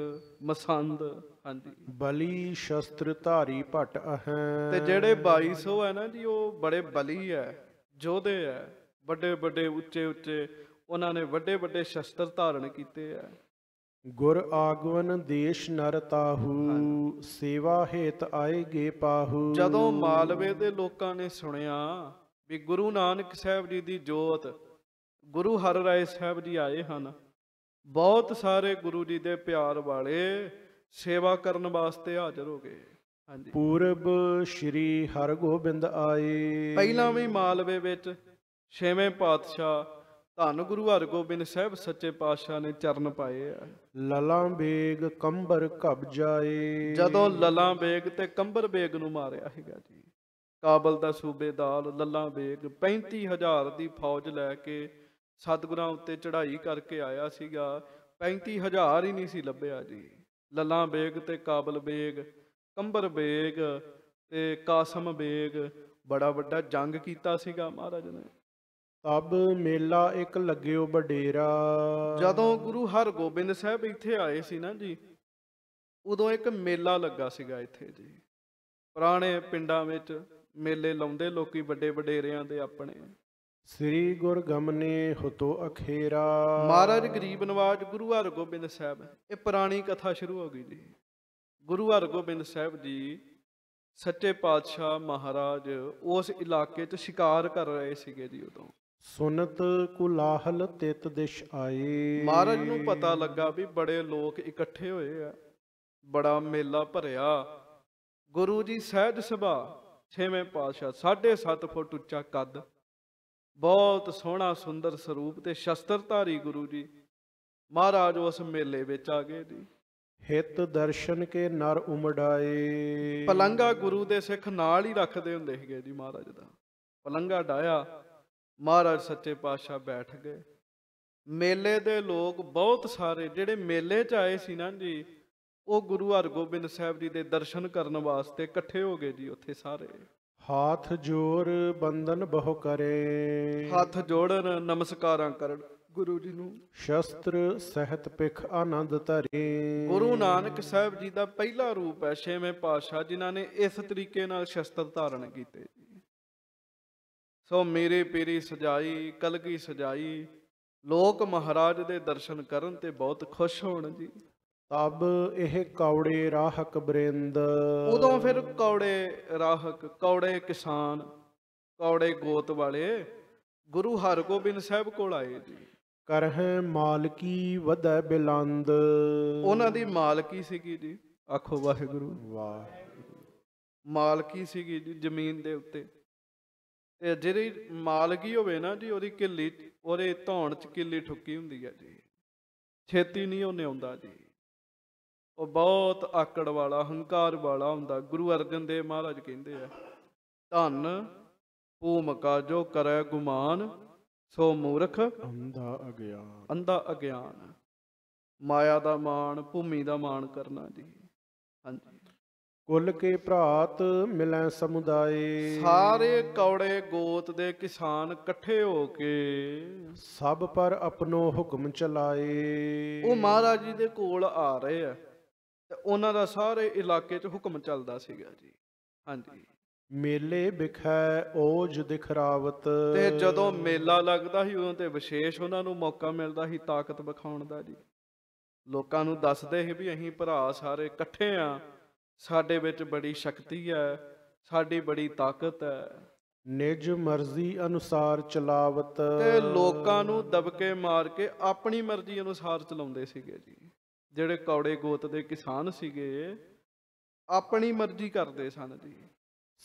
ਮਸੰਦ ਹਾਂਜੀ ਬਲੀ ਸ਼ਸਤਰ ਧਾਰੀ ਭਟ ਅਹੈ ਤੇ ਜਿਹੜੇ 2200 ਹੈ ਨਾ ਜੀ ਉਹ ਬੜੇ ਬਲੀ ਹੈ ਯੋਧੇ ਹੈ ਵੱਡੇ ਵੱਡੇ ਉੱਚੇ ਉੱਚੇ ਉਹਨਾਂ ਨੇ ਵੱਡੇ ਵੱਡੇ ਸ਼ਸਤਰ ਧਾਰਨ ਕੀਤੇ ਹੈ ਗੁਰ ਆਗਵਨ ਦੇਸ਼ ਨਰ ਤਾਹੂ ਸੇਵਾ ਹੇਤ ਆਏਗੇ ਪਾਹੂ ਜਦੋਂ ਮਾਲਵੇ ਦੇ ਲੋਕਾਂ ਨੇ ਸੁਣਿਆ ਵੀ ਗੁਰੂ ਨਾਨਕ ਸਾਹਿਬ ਜੀ ਦੀ ਜੋਤ ਗੁਰੂ ਹਰ Rai ਸਾਹਿਬ ਜੀ ਆਏ ਹਨ ਬਹੁਤ ਸਾਰੇ ਗੁਰੂ ਜੀ ਦੇ ਪਿਆਰ ਵਾਲੇ ਸੇਵਾ ਕਰਨ ਵਾਸਤੇ ਹਾਜ਼ਰ ਹੋ ਗਏ ਹਾਂਜੀ ਪੂਰਬ ਸ਼੍ਰੀ ਹਰਗੋਬਿੰਦ ਆਏ ਪਹਿਲਾਂ ਵੀ ਮਾਲਵੇ ਵਿੱਚ ਛੇਵੇਂ ਪਾਤਸ਼ਾਹ ਧੰਨ ਗੁਰੂ ਹਰਗੋਬਿੰਦ ਸਾਹਿਬ ਸੱਚੇ ਪਾਤਸ਼ਾਹ ਨੇ ਚਰਨ ਪਾਏ ਆ ਲਲਾਂ ਬੇਗ ਕੰਬਰ ਕਬ ਜਾਏ ਜਦੋਂ ਲਲਾਂ ਬੇਗ ਤੇ ਕੰਬਰ ਬੇਗ ਨੂੰ ਮਾਰਿਆ ਹੈਗਾ ਜੀ ਕਾਬਲ ਦਾ ਸੂਬੇਦਾਰ ਲਲਾ ਬੇਗ 35000 ਦੀ ਫੌਜ ਲੈ ਕੇ ਸਤਗੁਰਾਂ ਉੱਤੇ ਚੜ੍ਹਾਈ ਕਰਕੇ ਆਇਆ ਸੀਗਾ 35000 ਹੀ ਨਹੀਂ ਸੀ ਲੱਭਿਆ ਜੀ ਲਲਾ ਬੇਗ ਤੇ ਕਾਬਲ ਬੇਗ ਕੰਬਰ ਬੇਗ ਤੇ ਕਾਸਮ ਬੇਗ ਬੜਾ ਵੱਡਾ ਜੰਗ ਕੀਤਾ ਸੀਗਾ ਮਹਾਰਾਜ ਨੇ ਅਬ ਮੇਲਾ ਇੱਕ ਲੱਗਿਓ ਬਡੇਰਾ ਜਦੋਂ ਗੁਰੂ ਹਰਗੋਬਿੰਦ ਸਾਹਿਬ ਇੱਥੇ ਆਏ ਸੀ ਨਾ ਜੀ ਉਦੋਂ ਇੱਕ ਮੇਲਾ ਲੱਗਾ ਸੀਗਾ ਇੱਥੇ ਜੀ ਪੁਰਾਣੇ ਪਿੰਡਾਂ ਵਿੱਚ ਮੇਲੇ ਲਾਉਂਦੇ ਲੋਕੀ ਵੱਡੇ ਵਡੇਰਿਆਂ ਦੇ ਆਪਣੇ ਸ੍ਰੀ ਗੁਰ ਗਮਨੇ ਹਤੋ ਅਖੇਰਾ ਮਹਾਰਾਜ ਗਰੀਬ ਨਵਾਜ ਗੁਰੂ ਹਰਗੋਬਿੰਦ ਸਾਹਿਬ ਇਹ ਪੁਰਾਣੀ ਕਥਾ ਸ਼ੁਰੂ ਹੋ ਗਈ ਜੀ ਗੁਰੂ ਹਰਗੋਬਿੰਦ ਸਾਹਿਬ ਜੀ ਸੱਚੇ ਪਾਤਸ਼ਾਹ ਮਹਾਰਾਜ ਉਸ ਇਲਾਕੇ 'ਚ ਸ਼ਿਕਾਰ ਕਰ ਰਹੇ ਸੀਗੇ ਜੀ ਉਦੋਂ ਸੁਨਤ ਕੁਲਾਹਲ ਤਿਤ ਦਿਸ਼ ਆਏ ਮਹਾਰਾਜ ਨੂੰ ਪਤਾ ਲੱਗਾ ਵੀ ਬੜੇ ਲੋਕ ਇਕੱਠੇ ਹੋਏ ਆ ਬੜਾ ਮੇਲਾ ਭਰਿਆ ਗੁਰੂ ਜੀ ਸਹਿਜ ਸਭਾ ਛੇਵੇਂ ਪਾਤਸ਼ਾਹ 7.5 ਫੁੱਟ ਉੱਚਾ ਕੱਦ ਬਹੁਤ ਸੋਹਣਾ ਸੁੰਦਰ ਸਰੂਪ ਤੇ ਸ਼ਸਤਰਧਾਰੀ ਗੁਰੂ ਜੀ ਮਹਾਰਾਜ ਉਸ ਮੇਲੇ ਵਿੱਚ ਆ ਗਏ ਜੀ ਹਿਤ ਦਰਸ਼ਨ ਕੇ ਨਰ ਉਮੜਾਏ ਪਲੰਗਾ ਗੁਰੂ ਦੇ ਸਿੱਖ ਨਾਲ ਹੀ ਰੱਖਦੇ ਹੁੰਦੇ ਸੀਗੇ ਜੀ ਮਹਾਰਾਜ ਦਾ ਪਲੰਗਾ ਡਾਇਆ ਮਹਾਰਾਜ ਸੱਚੇ ਪਾਤਸ਼ਾਹ ਬੈਠ ਗਏ ਮੇਲੇ ਦੇ ਲੋਕ ਬਹੁਤ ਸਾਰੇ ਜਿਹੜੇ ਮੇਲੇ 'ਚ ਆਏ ਸੀ ਨਾ ਜੀ ਉਹ ਗੁਰੂ ਹਰਗੋਬਿੰਦ ਸਾਹਿਬ ਜੀ ਦੇ ਦਰਸ਼ਨ ਕਰਨ ਵਾਸਤੇ ਇਕੱਠੇ ਹੋ ਗਏ ਜੀ ਉੱਥੇ ਸਾਰੇ ਹੱਥ ਜੋੜ ਬੰਦਨ ਬਹੁ ਕਰੇ ਹੱਥ ਜੋੜਨ ਨਮਸਕਾਰਾਂ ਕਰਨ ਗੁਰੂ ਜੀ ਨੂੰ ਸ਼ਸਤਰ ਸਹਿਤ ਪਿਖ ਆਨੰਦ ਧਰੇ ਗੁਰੂ ਨਾਨਕ ਸਾਹਿਬ ਜੀ ਦਾ ਪਹਿਲਾ ਰੂਪ ਹੈ ਛੇਵੇਂ ਪਾਤਸ਼ਾਹ ਜਿਨ੍ਹਾਂ ਨੇ ਇਸ ਤਰੀਕੇ ਨਾਲ ਸ਼ਸਤਰ ਧਾਰਨ ਕੀਤੇ ਸੋ ਮੇਰੇ ਪੇਰੀ ਸਜਾਈ ਕਲਗੀ ਸਜਾਈ ਲੋਕ ਮਹਾਰਾਜ ਦੇ ਦਰਸ਼ਨ ਕਰਨ ਤੇ ਬਹੁਤ ਖੁਸ਼ ਹੋਣ ਜੀ ਤਬ ਇਹ ਕੌੜੇ ਰਾਹਕ ਬ੍ਰਿੰਦ ਉਦੋਂ ਫਿਰ ਕੌੜੇ ਰਾਹਕ ਕੌੜੇ ਕਿਸਾਨ ਕੌੜੇ ਗੋਤ ਵਾਲੇ ਗੁਰੂ ਹਰਗੋਬਿੰਦ ਸਾਹਿਬ ਕੋਲ ਆਏ ਜੀ ਕਰਹਿ ਮਾਲਕੀ ਵਧੈ ਬਿਲੰਦ ਉਹਨਾਂ ਦੀ ਮਾਲਕੀ ਸੀਗੀ ਜੀ ਆਖੋ ਵਾਹਿਗੁਰੂ ਵਾਹ ਮਾਲਕੀ ਸੀਗੀ ਜੀ ਜ਼ਮੀਨ ਦੇ ਉੱਤੇ ਇਹ ਜਿਹੜੀ ਮਾਲਗੀ ਹੋਵੇ ਨਾ ਜੀ ਉਹਦੀ ਕਿੱਲੀ ਉਹਦੇ ਧੌਣ 'ਚ ਕਿੱਲੀ ਠੁੱਕੀ ਹੁੰਦੀ ਹੈ ਜੀ ਛੇਤੀ ਨਹੀਂ ਉਹਨੇ ਆਉਂਦਾ ਜੀ ਉਹ ਬਹੁਤ ਆਕੜ ਵਾਲਾ ਹੰਕਾਰ ਵਾਲਾ ਹੁੰਦਾ ਗੁਰੂ ਅਰਜਨ ਦੇਵ ਮਹਾਰਾਜ ਕਹਿੰਦੇ ਆ ਧਨ ਭੂਮਕਾ ਜੋ ਕਰੈ ਗੁਮਾਨ ਸੋ ਮੂਰਖ ਅੰਧਾ ਅਗਿਆਨ ਅੰਧਾ ਅਗਿਆਨ ਮਾਇਆ ਦਾ ਮਾਣ ਭੂਮੀ ਦਾ ਮਾਣ ਕਰਨਾ ਜੀ ਹਾਂਜੀ ਕੁੱਲ ਕੇ ਭਰਾਤ ਮਿਲੈ ਸਮੁਦਾਏ ਸਾਰੇ ਕੌੜੇ ਗੋਤ ਦੇ ਕਿਸਾਨ ਇਕੱਠੇ ਹੋ ਕੇ ਸਭ ਪਰ ਆਪਣੋ ਹੁਕਮ ਚਲਾਏ ਉਹ ਮਹਾਰਾਜ ਜੀ ਦੇ ਕੋਲ ਆ ਰਹੇ ਆ ਤੇ ਉਹਨਾਂ ਦਾ ਸਾਰੇ ਇਲਾਕੇ 'ਚ ਹੁਕਮ ਚੱਲਦਾ ਸੀਗਾ ਜੀ ਹਾਂਜੀ ਮੇਲੇ ਵਿਖੈ ਓਜ ਦਿਖਰਾਵਤ ਤੇ ਜਦੋਂ ਮੇਲਾ ਲੱਗਦਾ ਸੀ ਉਦੋਂ ਤੇ ਵਿਸ਼ੇਸ਼ ਉਹਨਾਂ ਨੂੰ ਮੌਕਾ ਮਿਲਦਾ ਸੀ ਤਾਕਤ ਵਿਖਾਉਣ ਦਾ ਜੀ ਲੋਕਾਂ ਨੂੰ ਦੱਸਦੇ ਸੀ ਵੀ ਅਸੀਂ ਭਰਾ ਸਾਰੇ ਇਕੱਠੇ ਆ ਸਾਡੇ ਵਿੱਚ ਬੜੀ ਸ਼ਕਤੀ ਹੈ ਸਾਡੀ ਬੜੀ ਤਾਕਤ ਹੈ ਨਿਜ ਮਰਜ਼ੀ ਅਨੁਸਾਰ ਚਲਾਵਤ ਤੇ ਲੋਕਾਂ ਨੂੰ ਦਬਕੇ ਮਾਰ ਕੇ ਆਪਣੀ ਮਰਜ਼ੀ ਅਨੁਸਾਰ ਚਲਾਉਂਦੇ ਸੀਗੇ ਜੀ ਜਿਹੜੇ ਕੌੜੇ ਗੋਤ ਦੇ ਕਿਸਾਨ ਸੀਗੇ ਆਪਣੀ ਮਰਜ਼ੀ ਕਰਦੇ ਸਨ ਜੀ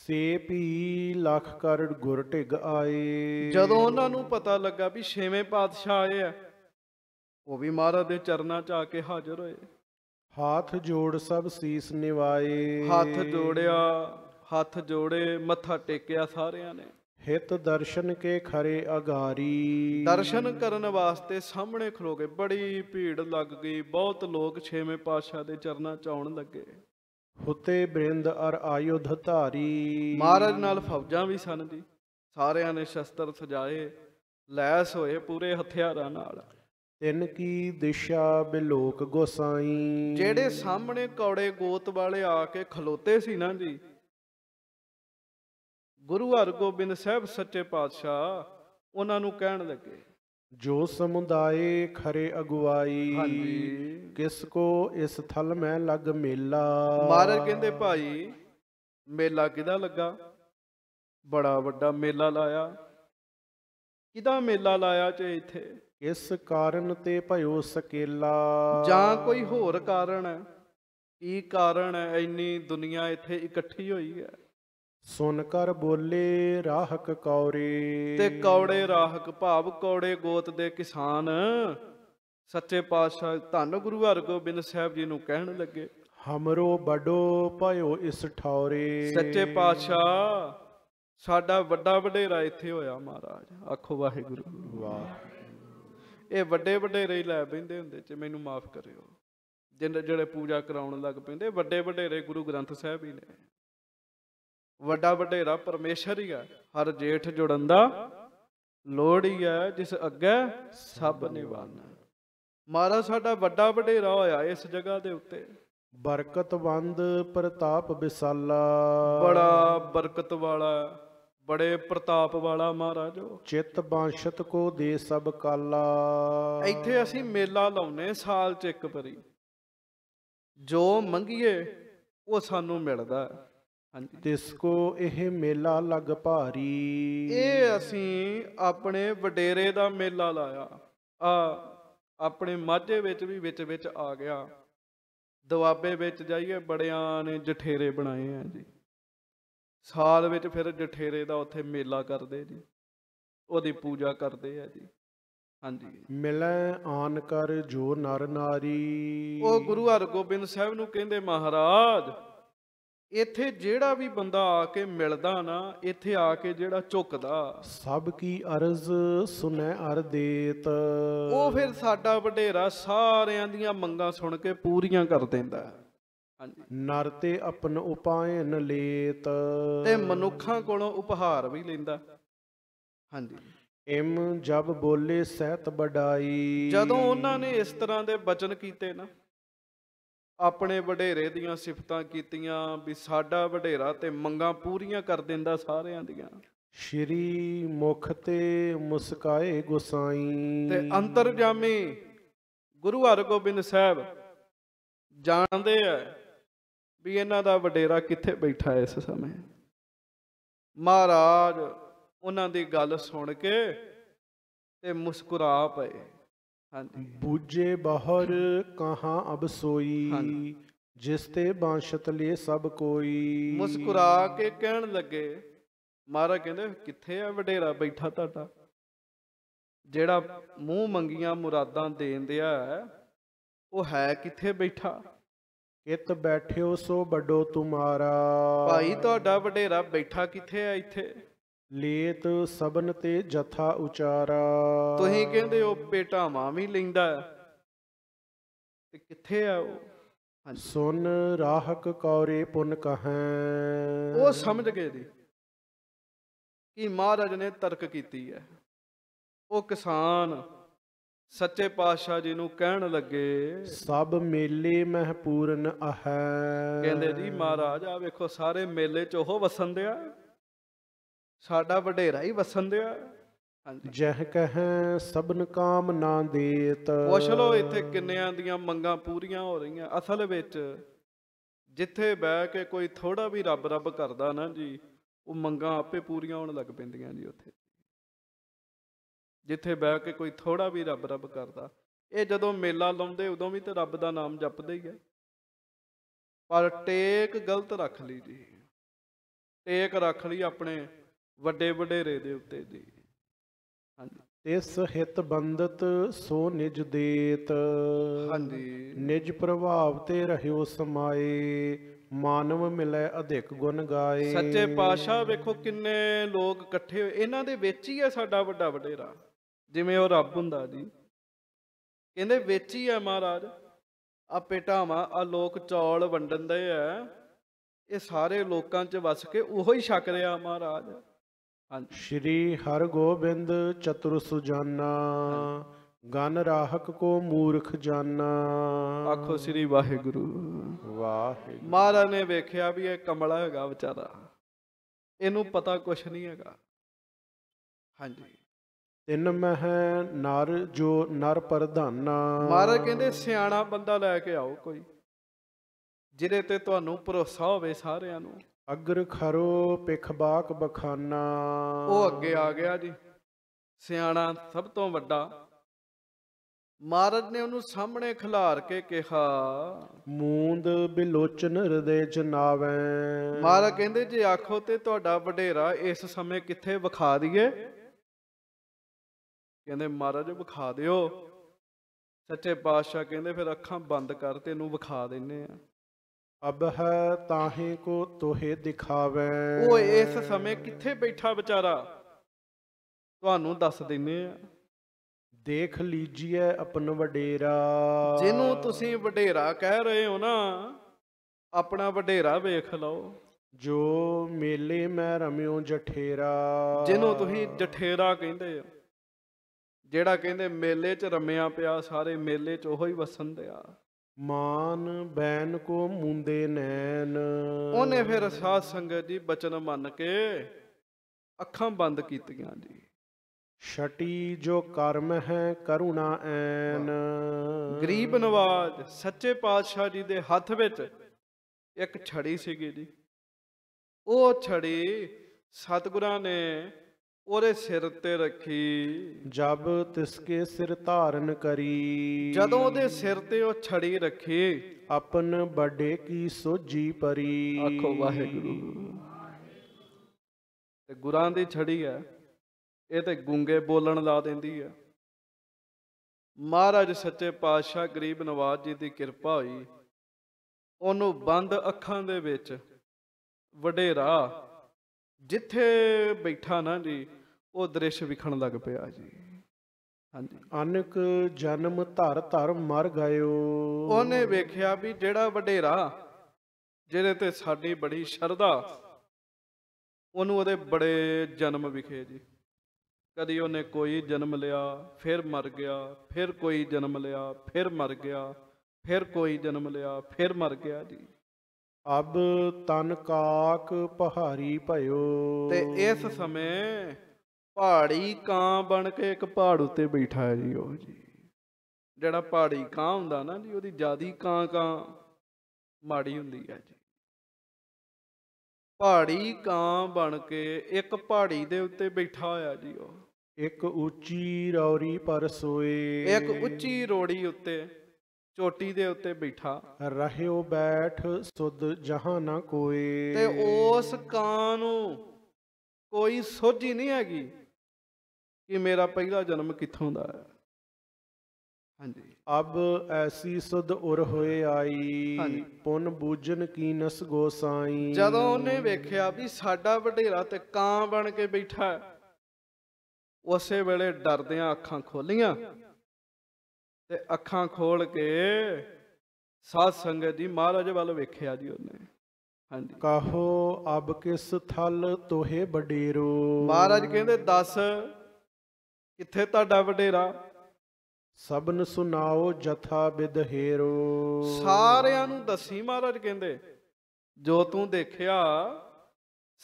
ਸੇ ਪੀ ਲੱਖ ਕਰੜ ਗੁਰ ਢਿਗ ਆਏ ਜਦੋਂ ਉਹਨਾਂ ਨੂੰ ਪਤਾ ਲੱਗਾ ਵੀ ਛੇਵੇਂ ਪਾਤਸ਼ਾਹ ਆਏ ਆ ਉਹ ਵੀ ਮਹਾਰਾਜ ਦੇ ਚਰਨਾਂ 'ਚ ਆ ਕੇ ਹਾਜ਼ਰ ਹੋਏ ਹੱਥ ਜੋੜ ਸਭ ਸੀਸ ਨਿਵਾਏ ਹੱਥ ਜੋੜਿਆ ਹੱਥ ਜੋੜੇ ਮੱਥਾ ਟੇਕਿਆ ਸਾਰਿਆਂ ਨੇ ਹਿਤ ਦਰਸ਼ਨ ਕੇ ਖਰੇ ਅਗਾਰੀ ਦਰਸ਼ਨ ਕਰਨ ਵਾਸਤੇ ਸਾਹਮਣੇ ਖਲੋ ਗਏ ਬੜੀ ਭੀੜ ਲੱਗ ਗਈ ਬਹੁਤ ਲੋਕ ਛੇਵੇਂ ਪਾਤਸ਼ਾਹ ਦੇ ਚਰਨਾਂ ਚ ਆਉਣ ਲੱਗੇ ਹੁਤੇ ਬ੍ਰਿੰਦ ਅਰ ਆਯੁਧ ਧਾਰੀ ਮਹਾਰਾਜ ਨਾਲ ਫੌਜਾਂ ਵੀ ਸਨ ਜੀ ਸਾਰਿਆਂ ਨੇ ਸ਼ਸਤਰ ਸਜਾਏ ਲੈਸ ਹੋਏ ਪੂਰੇ ਹਥਿਆਰਾਂ ਨਾਲ ਤਿੰਨ ਕੀ ਦਿਸ਼ਾ ਬਿਲੋਕ ਗੋਸਾਈ ਜਿਹੜੇ ਸਾਹਮਣੇ ਕੌੜੇ ਗੋਤ ਵਾਲੇ ਆ ਕੇ ਖਲੋਤੇ ਸੀ ਨਾ ਜੀ ਗੁਰੂ ਹਰਗੋਬਿੰਦ ਸਾਹਿਬ ਸੱਚੇ ਪਾਤਸ਼ਾਹ ਉਹਨਾਂ ਨੂੰ ਕਹਿਣ ਲੱਗੇ ਜੋ ਸਮੁਦਾਏ ਖਰੇ ਅਗਵਾਈ ਕਿਸ ਕੋ ਇਸ ਥਲ ਮੈਂ ਲੱਗ ਮੇਲਾ ਮਹਾਰਾਜ ਕਹਿੰਦੇ ਭਾਈ ਮੇਲਾ ਕਿਦਾ ਲੱਗਾ ਬੜਾ ਵੱਡਾ ਮੇਲਾ ਲਾਇਆ ਕਿਦਾ ਮੇਲਾ ਲਾਇਆ ਚ ਇੱਥੇ ਇਸ ਕਾਰਨ ਤੇ ਭਇਓ ਸਕੇਲਾ ਜਾਂ ਕੋਈ ਹੋਰ ਕਾਰਨ ਕੀ ਕਾਰਨ ਐਨੀ ਇੰਨੀ ਦੁਨੀਆ ਇੱਥੇ ਇਕੱਠੀ ਹੋਈ ਹੈ ਸੁਨ ਕਰ ਬੋਲੇ ਰਾਹਕ ਕੌੜੇ ਤੇ ਕੌੜੇ ਰਾਹਕ ਭਾਵ ਕੌੜੇ ਗੋਤ ਦੇ ਕਿਸਾਨ ਸੱਚੇ ਪਾਤਸ਼ਾਹ ਧੰਨ ਗੁਰੂ ਹਰਗੋਬਿੰਦ ਸਾਹਿਬ ਜੀ ਨੂੰ ਕਹਿਣ ਲੱਗੇ ਹਮਰੋ ਬਡੋ ਭਇਓ ਇਸ ਠੌਰੇ ਸੱਚੇ ਪਾਤਸ਼ਾਹ ਸਾਡਾ ਵੱਡਾ ਵਡੇਰਾ ਇੱਥੇ ਹੋਇਆ ਮਹਾਰਾਜ ਆਖੋ ਵਾਹਿਗੁਰੂ ਵਾਹ ਇਹ ਵੱਡੇ ਵਡੇਰੇ ਲੈ ਪੈਂਦੇ ਹੁੰਦੇ ਚ ਮੈਨੂੰ ਮਾਫ ਕਰਿਓ ਜਿਹੜੇ ਜਿਹੜੇ ਪੂਜਾ ਕਰਾਉਣ ਲੱਗ ਪੈਂਦੇ ਵੱਡੇ ਵਡੇਰੇ ਗੁਰੂ ਗ੍ਰੰਥ ਸਾਹਿਬ ਹੀ ਨੇ ਵੱਡਾ ਵਡੇਰਾ ਪਰਮੇਸ਼ਰ ਹੀ ਆ ਹਰ ਜੇਠ ਜੁੜਨ ਦਾ ਲੋੜ ਹੀ ਆ ਜਿਸ ਅੱਗੇ ਸਭ ਨਿਵਾਨਾ ਮਹਾਰਾ ਸਾਡਾ ਵੱਡਾ ਵਡੇਰਾ ਹੋਇਆ ਇਸ ਜਗ੍ਹਾ ਦੇ ਉੱਤੇ ਬਰਕਤਵੰਦ ਪ੍ਰਤਾਪ ਵਿਸਾਲਾ ਬੜਾ ਬਰਕਤ ਵਾਲਾ ਬੜੇ ਪ੍ਰਤਾਪ ਵਾਲਾ ਮਹਾਰਾਜੋ ਚਿਤ ਬਾਂਸ਼ਤ ਕੋ ਦੇ ਸਭ ਕਾਲਾ ਇੱਥੇ ਅਸੀਂ ਮੇਲਾ ਲਾਉਨੇ ਸਾਲ ਚ ਇੱਕ ਵਾਰੀ ਜੋ ਮੰਗੀਏ ਉਹ ਸਾਨੂੰ ਮਿਲਦਾ ਹਾਂਜੀ ਤਿਸ ਕੋ ਇਹ ਮੇਲਾ ਲਗ ਭਾਰੀ ਇਹ ਅਸੀਂ ਆਪਣੇ ਵਡੇਰੇ ਦਾ ਮੇਲਾ ਲਾਇਆ ਆ ਆਪਣੇ ਮਾਝੇ ਵਿੱਚ ਵੀ ਵਿੱਚ ਵਿੱਚ ਆ ਗਿਆ ਦੁਆਬੇ ਵਿੱਚ ਜਾਈਏ ਬੜਿਆਂ ਨੇ ਜਠੇਰੇ ਬਣਾਏ ਆ ਜੀ ਸਾਲ ਵਿੱਚ ਫਿਰ ਜਠੇਰੇ ਦਾ ਉੱਥੇ ਮੇਲਾ ਕਰਦੇ ਜੀ ਉਹਦੀ ਪੂਜਾ ਕਰਦੇ ਆ ਜੀ ਹਾਂਜੀ ਮਿਲੈ ਆਨ ਕਰ ਜੋ ਨਰ ਨਾਰੀ ਉਹ ਗੁਰੂ ਹਰਗੋਬਿੰਦ ਸਾਹਿਬ ਨੂੰ ਕਹਿੰਦੇ ਮਹਾਰਾਜ ਇੱਥੇ ਜਿਹੜਾ ਵੀ ਬੰਦਾ ਆ ਕੇ ਮਿਲਦਾ ਨਾ ਇੱਥੇ ਆ ਕੇ ਜਿਹੜਾ ਝੁਕਦਾ ਸਭ ਕੀ ਅਰਜ਼ ਸੁਣੈ ਅਰ ਦੇਤ ਉਹ ਫਿਰ ਸਾਡਾ ਵਡੇਰਾ ਸਾਰਿਆਂ ਦੀਆਂ ਮੰਗਾਂ ਸੁਣ ਕੇ ਪੂਰੀਆਂ ਕਰ ਦਿੰਦਾ ਨਰ ਤੇ ਆਪਨ ਉਪਾਇਨ ਲੇਤ ਤੇ ਮਨੁੱਖਾਂ ਕੋਲੋਂ ਉਪਹਾਰ ਵੀ ਲੈਂਦਾ ਹਾਂਜੀ ਇਮ ਜਬ ਬੋਲੇ ਸਹਿਤ ਬਡਾਈ ਜਦੋਂ ਉਹਨਾਂ ਨੇ ਇਸ ਤਰ੍ਹਾਂ ਦੇ ਬਚਨ ਕੀਤੇ ਨਾ ਆਪਣੇ ਵਡੇਰੇ ਦੀਆਂ ਸਿਫਤਾਂ ਕੀਤੀਆਂ ਵੀ ਸਾਡਾ ਵਡੇਰਾ ਤੇ ਮੰਗਾਂ ਪੂਰੀਆਂ ਕਰ ਦਿੰਦਾ ਸਾਰਿਆਂ ਦੀਆਂ ਸ਼੍ਰੀ ਮੁਖ ਤੇ ਮੁਸਕਾਏ ਗੁਸਾਈ ਤੇ ਅੰਤਰਜਾਮੀ ਗੁਰੂ ਹਰਗੋਬਿੰਦ ਸਾਹਿਬ ਜਾਣਦੇ ਆ ਵੀ ਇਹਨਾਂ ਦਾ ਵਡੇਰਾ ਕਿੱਥੇ ਬੈਠਾ ਇਸ ਸਮੇਂ ਮਹਾਰਾਜ ਉਹਨਾਂ ਦੀ ਗੱਲ ਸੁਣ ਕੇ ਤੇ ਮੁਸਕਰਾ ਪਏ ਹਾਂਜੀ ਬੂਝੇ ਬਾਹਰ ਕਹਾ ਅਬ ਸੋਈ ਜਿਸ ਤੇ ਬਾਂਸ਼ਤ ਲੇ ਸਭ ਕੋਈ ਮੁਸਕਰਾ ਕੇ ਕਹਿਣ ਲੱਗੇ ਮਹਾਰਾਜ ਕਹਿੰਦੇ ਕਿੱਥੇ ਆ ਵਡੇਰਾ ਬੈਠਾ ਤੁਹਾਡਾ ਜਿਹੜਾ ਮੂੰਹ ਮੰਗੀਆਂ ਮੁਰਾਦਾਂ ਦੇਂਦਿਆ ਉਹ ਹੈ ਕਿੱਥੇ ਬੈਠਾ ਕਿਤ ਬੈਠਿਓ ਸੋ ਵੱਡੋ ਤੁਮਾਰਾ ਭਾਈ ਤੁਹਾਡਾ ਵਡੇਰਾ ਬੈਠਾ ਕਿੱਥੇ ਆ ਇੱਥੇ ਲੇਤ ਸਬਨ ਤੇ ਜਥਾ ਉਚਾਰਾ ਤੁਸੀਂ ਕਹਿੰਦੇ ਉਹ ਪੇਟਾ ਮਾਂ ਵੀ ਲੈਂਦਾ ਤੇ ਕਿੱਥੇ ਆ ਉਹ ਸੁਨ ਰਾਹਕ ਕੌਰੇ ਪੁਨ ਕਹੈ ਉਹ ਸਮਝ ਗਏ ਦੀ ਕਿ ਮਹਾਰਾਜ ਨੇ ਤਰਕ ਕੀਤੀ ਹੈ ਉਹ ਕਿਸਾਨ ਸੱਚੇ ਪਾਤਸ਼ਾਹ ਜੀ ਨੂੰ ਕਹਿਣ ਲੱਗੇ ਸਭ ਮੇਲੇ ਮਹਪੂਰਨ ਅਹੈ ਕਹਿੰਦੇ ਜੀ ਮਹਾਰਾਜ ਆ ਵੇਖੋ ਸਾਰੇ ਮੇਲੇ ਚ ਉਹ ਵਸੰਦਿਆ ਸਾਡਾ ਵਡੇਰਾ ਹੀ ਵਸੰਦਿਆ ਜਹ ਕਹੈ ਸਭਨ ਕਾਮ ਨਾ ਦੇਤ ਪੁੱਛ ਲੋ ਇੱਥੇ ਕਿੰਨਿਆਂ ਦੀਆਂ ਮੰਗਾਂ ਪੂਰੀਆਂ ਹੋ ਰਹੀਆਂ ਅਸਲ ਵਿੱਚ ਜਿੱਥੇ ਬਹਿ ਕੇ ਕੋਈ ਥੋੜਾ ਵੀ ਰੱਬ ਰੱਬ ਕਰਦਾ ਨਾ ਜੀ ਉਹ ਮੰਗਾਂ ਆਪੇ ਪੂਰੀਆਂ ਹੋਣ ਲੱਗ ਪੈਂਦੀਆਂ ਜੀ ਉੱਥੇ ਜਿੱਥੇ ਬਹਿ ਕੇ ਕੋਈ ਥੋੜਾ ਵੀ ਰੱਬ ਰੱਬ ਕਰਦਾ ਇਹ ਜਦੋਂ ਮੇਲਾ ਲਾਉਂਦੇ ਉਦੋਂ ਵੀ ਤੇ ਰੱਬ ਦਾ ਨਾਮ ਜਪਦੇ ਹੀ ਆ ਪਰ ਟੇਕ ਗਲਤ ਰੱਖ ਲਈ ਜੀ ਟੇਕ ਰੱਖ ਲਈ ਆਪਣੇ ਵੱਡੇ ਵਡੇਰੇ ਦੇ ਉੱਤੇ ਜੀ ਹਾਂਜੀ ਇਸ ਹਿਤ ਬੰਦਤ ਸੋ ਨਿਜ ਦੇਤ ਹਾਂਜੀ ਨਿਜ ਪ੍ਰਭਾਵ ਤੇ ਰਹਿਓ ਸਮਾਏ ਮਾਨਵ ਮਿਲੇ ਅਧਿਕ ਗੁਣ ਗਾਏ ਸੱਚੇ ਪਾਸ਼ਾ ਵੇਖੋ ਕਿੰਨੇ ਲੋਕ ਇਕੱਠੇ ਇਹਨਾਂ ਦੇ ਵਿੱਚ ਹੀ ਹੈ ਸਾਡਾ ਵੱਡਾ ਵਡੇਰਾ ਜਿਵੇਂ ਉਹ ਰੱਬ ਹੁੰਦਾ ਜੀ ਕਹਿੰਦੇ ਵਿੱਚ ਹੀ ਆ ਮਹਾਰਾਜ ਆ ਪੇਟਾਵਾ ਆ ਲੋਕ ਚੌਲ ਦੇ ਆ ਇਹ ਸਾਰੇ ਲੋਕਾਂ 'ਚ ਵਸ ਕੇ ਉਹੋ ਹੀ ਛਕ ਰਿਹਾ ਮਹਾਰਾਜ ਸ਼੍ਰੀ ਹਰਗੋਬਿੰਦ ਚਤੁਰ ਸੁਜਾਨਾ ਗਨ ਰਾਹਕ ਕੋ ਮੂਰਖ ਜਾਨਾ ਆਖੋ ਸ੍ਰੀ ਵਾਹਿਗੁਰੂ ਵਾਹਿਗੁਰੂ ਮਹਾਰਾਜ ਨੇ ਵੇਖਿਆ ਵੀ ਇਹ ਕਮਲਾ ਹੈਗਾ ਵਿਚਾਰਾ ਇਹਨੂੰ ਪਤਾ ਕੁਛ ਨਹੀਂ ਹੈਗਾ ਹਾਂਜੀ ਤਿੰਨ ਮਹਿ ਨਰ ਜੋ ਨਰ ਪ੍ਰਧਾਨਾ ਮਹਾਰਾਜ ਕਹਿੰਦੇ ਸਿਆਣਾ ਬੰਦਾ ਲੈ ਕੇ ਆਓ ਕੋਈ ਜਿਹਦੇ ਤੇ ਤੁਹਾਨੂੰ ਭਰੋਸਾ ਹੋਵੇ ਸਾਰਿਆਂ ਨੂੰ ਅਗਰ ਖਰੋ ਬਾਕ ਬਖਾਨਾ ਉਹ ਅੱਗੇ ਆ ਗਿਆ ਜੀ ਸਿਆਣਾ ਸਭ ਤੋਂ ਵੱਡਾ ਮਹਾਰਾਜ ਨੇ ਉਹਨੂੰ ਸਾਹਮਣੇ ਖਿਲਾਰ ਕੇ ਕਿਹਾ ਮੂੰਦ ਬਿਲੋਚਨ ਹਿਰਦੇ ਜਨਾਵੇਂ ਮਹਾਰਾਜ ਕਹਿੰਦੇ ਜੇ ਆਖੋ ਤੇ ਤੁਹਾਡਾ ਵਡੇਰਾ ਇਸ ਸਮੇਂ ਕਿੱਥੇ ਵਿਖਾ ਦਈਏ ਕਹਿੰਦੇ ਮਹਾਰਾਜ ਵਿਖਾ ਦਿਓ ਸੱਚੇ ਪਾਤਸ਼ਾਹ ਕਹਿੰਦੇ ਫਿਰ ਅੱਖਾਂ ਬੰਦ ਕਰ ਤੈਨੂੰ ਵਿਖਾ ਦਿੰਨੇ ਆ ਅਬ ਹੈ ਤਾਹੇ ਕੋ ਤੋਹੇ ਦਿਖਾਵੇ ਉਹ ਇਸ ਸਮੇਂ ਕਿੱਥੇ ਬੈਠਾ ਵਿਚਾਰਾ ਤੁਹਾਨੂੰ ਦੱਸ ਦਿੰਨੇ ਆ ਦੇਖ ਲੀਜੀਏ ਆਪਣ ਵਡੇਰਾ ਜਿਹਨੂੰ ਤੁਸੀਂ ਵਡੇਰਾ ਕਹਿ ਰਹੇ ਹੋ ਨਾ ਆਪਣਾ ਵਡੇਰਾ ਵੇਖ ਲਓ ਜੋ ਮੇਲੇ ਮੈਂ ਰਮਿਓ ਜਠੇਰਾ ਜਿਹਨੂੰ ਤੁਸੀਂ ਜਠੇਰਾ ਕਹਿੰਦੇ ਹੋ ਜਿਹੜਾ ਕਹਿੰਦੇ ਮੇਲੇ 'ਚ ਰਮਿਆ ਪਿਆ ਸਾਰੇ ਮੇਲੇ 'ਚ ਉਹੋ ਹੀ ਵਸਣ ਦਿਆ ਮਾਨ ਬੈਨ ਕੋ ਮੁੰਦੇ ਨੈਣ ਉਹਨੇ ਫਿਰ ਸਾਧ ਸੰਗਤ ਜੀ ਬਚਨ ਮੰਨ ਕੇ ਅੱਖਾਂ ਬੰਦ ਕੀਤੀਆਂ ਜੀ ਛਟੀ ਜੋ ਕਰਮ ਹੈ ਕਰੁਣਾ ਐਨ ਗਰੀਬ ਨਵਾਜ ਸੱਚੇ ਪਾਤਸ਼ਾਹ ਜੀ ਦੇ ਹੱਥ ਵਿੱਚ ਇੱਕ ਛੜੀ ਸੀਗੀ ਜੀ ਉਹ ਛੜੀ ਸਤਗੁਰਾਂ ਨੇ ਉਹਦੇ ਸਿਰ ਤੇ ਰੱਖੀ ਜਬ ਤਿਸਕੇ ਸਿਰ ਧਾਰਨ ਕਰੀ ਜਦੋਂ ਉਹਦੇ ਸਿਰ ਤੇ ਉਹ ਛੜੀ ਰੱਖੀ ਆਪਨ ਬੜੇ ਕੀ ਸੋਜੀ ਪਰੀ ਆਖੋ ਵਾਹਿਗੁਰੂ ਤੇ ਗੁਰਾਂ ਦੀ ਛੜੀ ਹੈ ਇਹ ਤੇ ਗੁੰਗੇ ਬੋਲਣ ਲਾ ਦਿੰਦੀ ਹੈ ਮਹਾਰਾਜ ਸੱਚੇ ਪਾਤਸ਼ਾਹ ਗਰੀਬ ਨਵਾਜ਼ ਜੀ ਦੀ ਕਿਰਪਾ ਹੋਈ ਉਹਨੂੰ ਬੰਦ ਅੱਖਾਂ ਦੇ ਵਿੱਚ ਵਡੇਰਾ ਜਿੱਥੇ ਬੈਠਾ ਨਾ ਜੀ ਉਹ ਦ੍ਰਿਸ਼ ਵਿਖਣ ਲੱਗ ਪਿਆ ਜੀ ਹਾਂਜੀ ਅਨਕ ਜਨਮ ਧਰ ਧਰ ਮਰ ਗਇਓ ਉਹਨੇ ਵੇਖਿਆ ਵੀ ਜਿਹੜਾ ਵਡੇਰਾ ਜਿਹਦੇ ਤੇ ਸਾਡੀ ਬੜੀ ਸ਼ਰਧਾ ਉਹਨੂੰ ਉਹਦੇ ਬੜੇ ਜਨਮ ਵਿਖੇ ਜੀ ਕਦੀ ਉਹਨੇ ਕੋਈ ਜਨਮ ਲਿਆ ਫਿਰ ਮਰ ਗਿਆ ਫਿਰ ਕੋਈ ਜਨਮ ਲਿਆ ਫਿਰ ਮਰ ਗਿਆ ਫਿਰ ਕੋਈ ਜਨਮ ਲਿਆ ਫਿਰ ਮਰ ਗਿਆ ਜੀ ਅਬ ਤਨ ਕਾਕ ਪਹਾੜੀ ਭਇਓ ਤੇ ਇਸ ਸਮੇਂ ਪਹਾੜੀ ਕਾਂ ਬਣ ਕੇ ਇੱਕ ਪਹਾੜ ਉੱਤੇ ਬੈਠਾ ਹੈ ਜੀ ਉਹ ਜੀ ਜਿਹੜਾ ਪਹਾੜੀ ਕਾਂ ਹੁੰਦਾ ਨਾ ਜੀ ਉਹਦੀ ਜਿਆਦੀ ਕਾਂ ਕਾਂ ਮਾੜੀ ਹੁੰਦੀ ਹੈ ਜੀ ਪਹਾੜੀ ਕਾਂ ਬਣ ਕੇ ਇੱਕ ਪਹਾੜੀ ਦੇ ਉੱਤੇ ਬੈਠਾ ਹੋਇਆ ਜੀ ਉਹ ਇੱਕ ਉੱਚੀ ਰੌਰੀ ਪਰ ਸੋਏ ਇੱਕ ਉੱਚੀ ਰੋੜੀ ਉੱਤੇ ਚੋਟੀ ਦੇ ਉੱਤੇ ਬੈਠਾ ਰਹਿਓ ਬੈਠ ਸੁਧ ਜਹਾਂ ਨਾ ਕੋਈ ਤੇ ਉਸ ਕਾਂ ਨੂੰ ਕੋਈ ਸੋਝੀ ਨਹੀਂ ਹੈਗੀ ਕਿ ਮੇਰਾ ਪਹਿਲਾ ਜਨਮ ਕਿੱਥੋਂ ਦਾ ਹੈ ਹਾਂਜੀ ਅਬ ਐਸੀ ਸੁਧ ਉਰ ਹੋਏ ਆਈ ਪੁੰਨ ਬੂਜਨ ਕੀ ਨਸ ਗੋਸਾਈ ਜਦੋਂ ਉਹਨੇ ਵੇਖਿਆ ਵੀ ਸਾਡਾ ਵਡੇਰਾ ਤੇ ਕਾਂ ਬਣ ਕੇ ਬੈਠਾ ਉਸੇ ਵੇਲੇ ਡਰਦਿਆਂ ਅੱਖਾਂ ਖੋਲੀਆਂ ਤੇ ਅੱਖਾਂ ਖੋਲ ਕੇ ਸਾਧ ਸੰਗਤ ਦੀ ਮਹਾਰਾਜ ਵੱਲ ਵੇਖਿਆ ਜੀ ਉਹਨੇ ਹਾਂਜੀ ਕਾਹੋ ਅਬ ਕਿਸ ਥਲ ਤੋਹੇ ਬਡੇਰੋ ਮਹਾਰਾਜ ਕਹਿੰਦੇ ਦੱਸ ਕਿੱਥੇ ਤੁਹਾਡਾ ਵਡੇਰਾ ਸਭਨ ਸੁਨਾਓ ਜਥਾ ਬਿਦਹੇਰੋ ਸਾਰਿਆਂ ਨੂੰ ਦੱਸੀ ਮਹਾਰਾਜ ਕਹਿੰਦੇ ਜੋ ਤੂੰ ਦੇਖਿਆ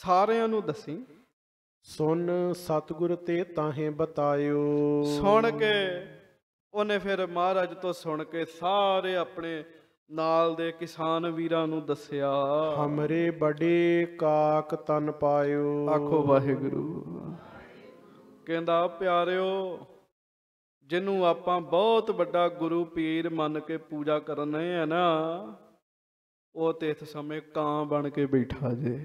ਸਾਰਿਆਂ ਨੂੰ ਦੱਸੀ ਸੁਣ ਸਤਗੁਰ ਤੇ ਤਾਹੇ ਬਤਾਇਓ ਸੁਣ ਕੇ ਉਹਨੇ ਫਿਰ ਮਹਾਰਾਜ ਤੋਂ ਸੁਣ ਕੇ ਸਾਰੇ ਆਪਣੇ ਨਾਲ ਦੇ ਕਿਸਾਨ ਵੀਰਾਂ ਨੂੰ ਦੱਸਿਆ ਹਮਰੇ ਬੜੇ ਕਾਕ ਤਨ ਪਾਇਓ ਆਖੋ ਵਾਹਿਗੁਰੂ ਕਹਿੰਦਾ ਪਿਆਰਿਓ ਜਿਹਨੂੰ ਆਪਾਂ ਬਹੁਤ ਵੱਡਾ ਗੁਰੂ ਪੀਰ ਮੰਨ ਕੇ ਪੂਜਾ ਕਰਨੇ ਆ ਨਾ ਉਹ ਤੇ ਇਸ ਸਮੇਂ ਕਾਂ ਬਣ ਕੇ ਬੈਠਾ ਜੇ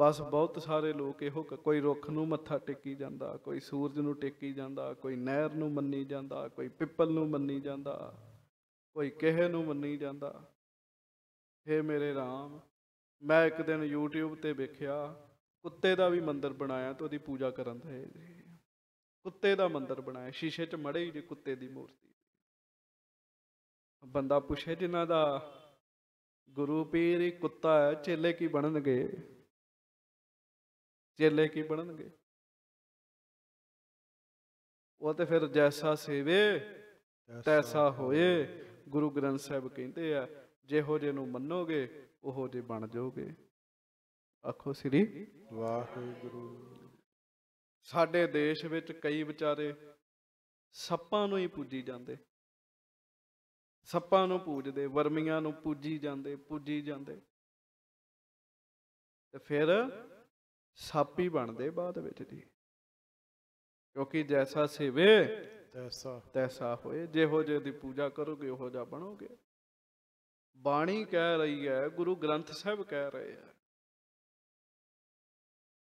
ਬਸ ਬਹੁਤ ਸਾਰੇ ਲੋਕ ਇਹੋ ਕੋਈ ਰੁੱਖ ਨੂੰ ਮੱਥਾ ਟੇਕੀ ਜਾਂਦਾ ਕੋਈ ਸੂਰਜ ਨੂੰ ਟੇਕੀ ਜਾਂਦਾ ਕੋਈ ਨਹਿਰ ਨੂੰ ਮੰਨੀ ਜਾਂਦਾ ਕੋਈ ਪਿੱਪਲ ਨੂੰ ਮੰਨੀ ਜਾਂਦਾ ਕੋਈ ਕਿਸੇ ਨੂੰ ਮੰਨੀ ਜਾਂਦਾ हे ਮੇਰੇ RAM ਮੈਂ ਇੱਕ ਦਿਨ YouTube ਤੇ ਵੇਖਿਆ ਕੁੱਤੇ ਦਾ ਵੀ ਮੰਦਰ ਬਣਾਇਆ ਤੇ ਉਹਦੀ ਪੂਜਾ ਕਰਨ ਦੇ ਕੁੱਤੇ ਦਾ ਮੰਦਰ ਬਣਾਇਆ ਸ਼ੀਸ਼ੇ 'ਚ ਮੜੇ ਜੇ ਕੁੱਤੇ ਦੀ ਮੂਰਤੀ ਬੰਦਾ ਪੁੱਛੇ ਜਿਨ੍ਹਾਂ ਦਾ ਗੁਰੂ ਪੀਰ ਹੀ ਕੁੱਤਾ ਹੈ ਚੇਲੇ ਕੀ ਬਣਨਗੇ ਚੇਲੇ ਕੀ ਬਣਨਗੇ ਉਹ ਤੇ ਫਿਰ ਜੈਸਾ ਸੇਵੇ ਤੈਸਾ ਹੋਏ ਗੁਰੂ ਗ੍ਰੰਥ ਸਾਹਿਬ ਕਹਿੰਦੇ ਆ ਜਿਹੋ ਜੇ ਨੂੰ ਮੰਨੋਗੇ ਉਹੋ ਜੇ ਬਣ ਜਾਓਗੇ ਆਖੋ ਸ੍ਰੀ ਵਾਹਿਗੁਰੂ ਸਾਡੇ ਦੇਸ਼ ਵਿੱਚ ਕਈ ਵਿਚਾਰੇ ਸੱਪਾਂ ਨੂੰ ਹੀ ਪੂਜੀ ਜਾਂਦੇ ਸੱਪਾਂ ਨੂੰ ਪੂਜਦੇ ਵਰਮੀਆਂ ਨੂੰ ਪੂਜੀ ਜਾਂਦੇ ਪੂਜੀ ਜਾਂਦੇ ਤੇ ਫਿਰ ਸਾਪੀ ਬਣਦੇ ਬਾਅਦ ਵਿੱਚ ਦੀ ਕਿਉਂਕਿ ਜੈਸਾ ਸੇਵੇ ਤੈਸਾ ਤੈਸਾ ਹੋਏ ਜਿਹੋ ਜਿਹੇ ਦੀ ਪੂਜਾ ਕਰੋਗੇ ਉਹੋ ਜਿਹਾ ਬਣੋਗੇ ਬਾਣੀ ਕਹਿ ਰਹੀ ਹੈ ਗੁਰੂ ਗ੍ਰੰਥ ਸਾਹਿਬ ਕਹਿ ਰਹੇ ਹੈ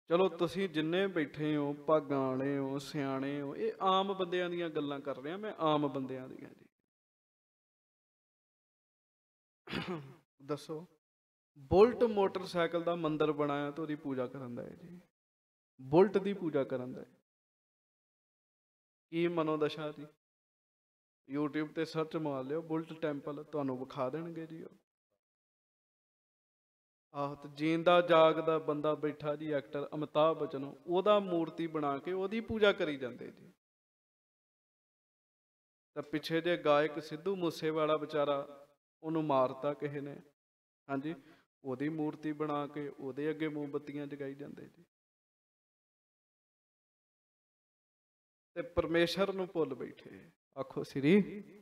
ਚਲੋ ਤੁਸੀਂ ਜਿੰਨੇ ਬੈਠੇ ਹੋ ਭਾਗਾਂ ਵਾਲੇ ਹੋ ਸਿਆਣੇ ਹੋ ਇਹ ਆਮ ਬੰਦਿਆਂ ਦੀਆਂ ਗੱਲਾਂ ਕਰ ਰਿਹਾ ਮੈਂ ਆਮ ਬੰਦਿਆਂ ਦੀਆਂ ਜੀ ਦੱਸੋ ਬੁਲਟ ਮੋਟਰਸਾਈਕਲ ਦਾ ਮੰਦਿਰ ਬਣਾਇਆ ਤੇ ਉਹਦੀ ਪੂਜਾ ਕਰਨ ਦਾ ਹੈ ਜੀ ਬੁਲਟ ਦੀ ਪੂਜਾ ਕਰਨ ਦਾ ਹੈ ਕੀ ਮਨੋਦਸ਼ਾ ਦੀ YouTube ਤੇ ਸਰਚ ਮਾਰ ਲਿਓ ਬੁਲਟ ਟੈਂਪਲ ਤੁਹਾਨੂੰ ਵਿਖਾ ਦੇਣਗੇ ਜੀ ਉਹ ਆਹ ਤੇ ਜੀਂਦਾ ਜਾਗਦਾ ਬੰਦਾ ਬੈਠਾ ਜੀ ਐਕਟਰ ਅਮਿਤਾਭ ਬਚਨ ਉਹਦਾ ਮੂਰਤੀ ਬਣਾ ਕੇ ਉਹਦੀ ਪੂਜਾ ਕਰੀ ਜਾਂਦੇ ਜੀ ਤਾਂ ਪਿੱਛੇ ਜੇ ਗਾਇਕ ਸਿੱਧੂ ਮੂਸੇਵਾਲਾ ਵਿਚਾਰਾ ਉਹਨੂੰ ਮਾਰਤਾ ਕਿਸੇ ਨੇ ਹਾਂਜੀ ਉਹਦੀ ਮੂਰਤੀ ਬਣਾ ਕੇ ਉਹਦੇ ਅੱਗੇ ਮੋਮਬੱਤੀਆਂ ਜਗਾਈ ਜਾਂਦੇ ਜੀ ਤੇ ਪਰਮੇਸ਼ਰ ਨੂੰ ਭੁੱਲ ਬੈਠੇ ਆਖੋ ਸ੍ਰੀ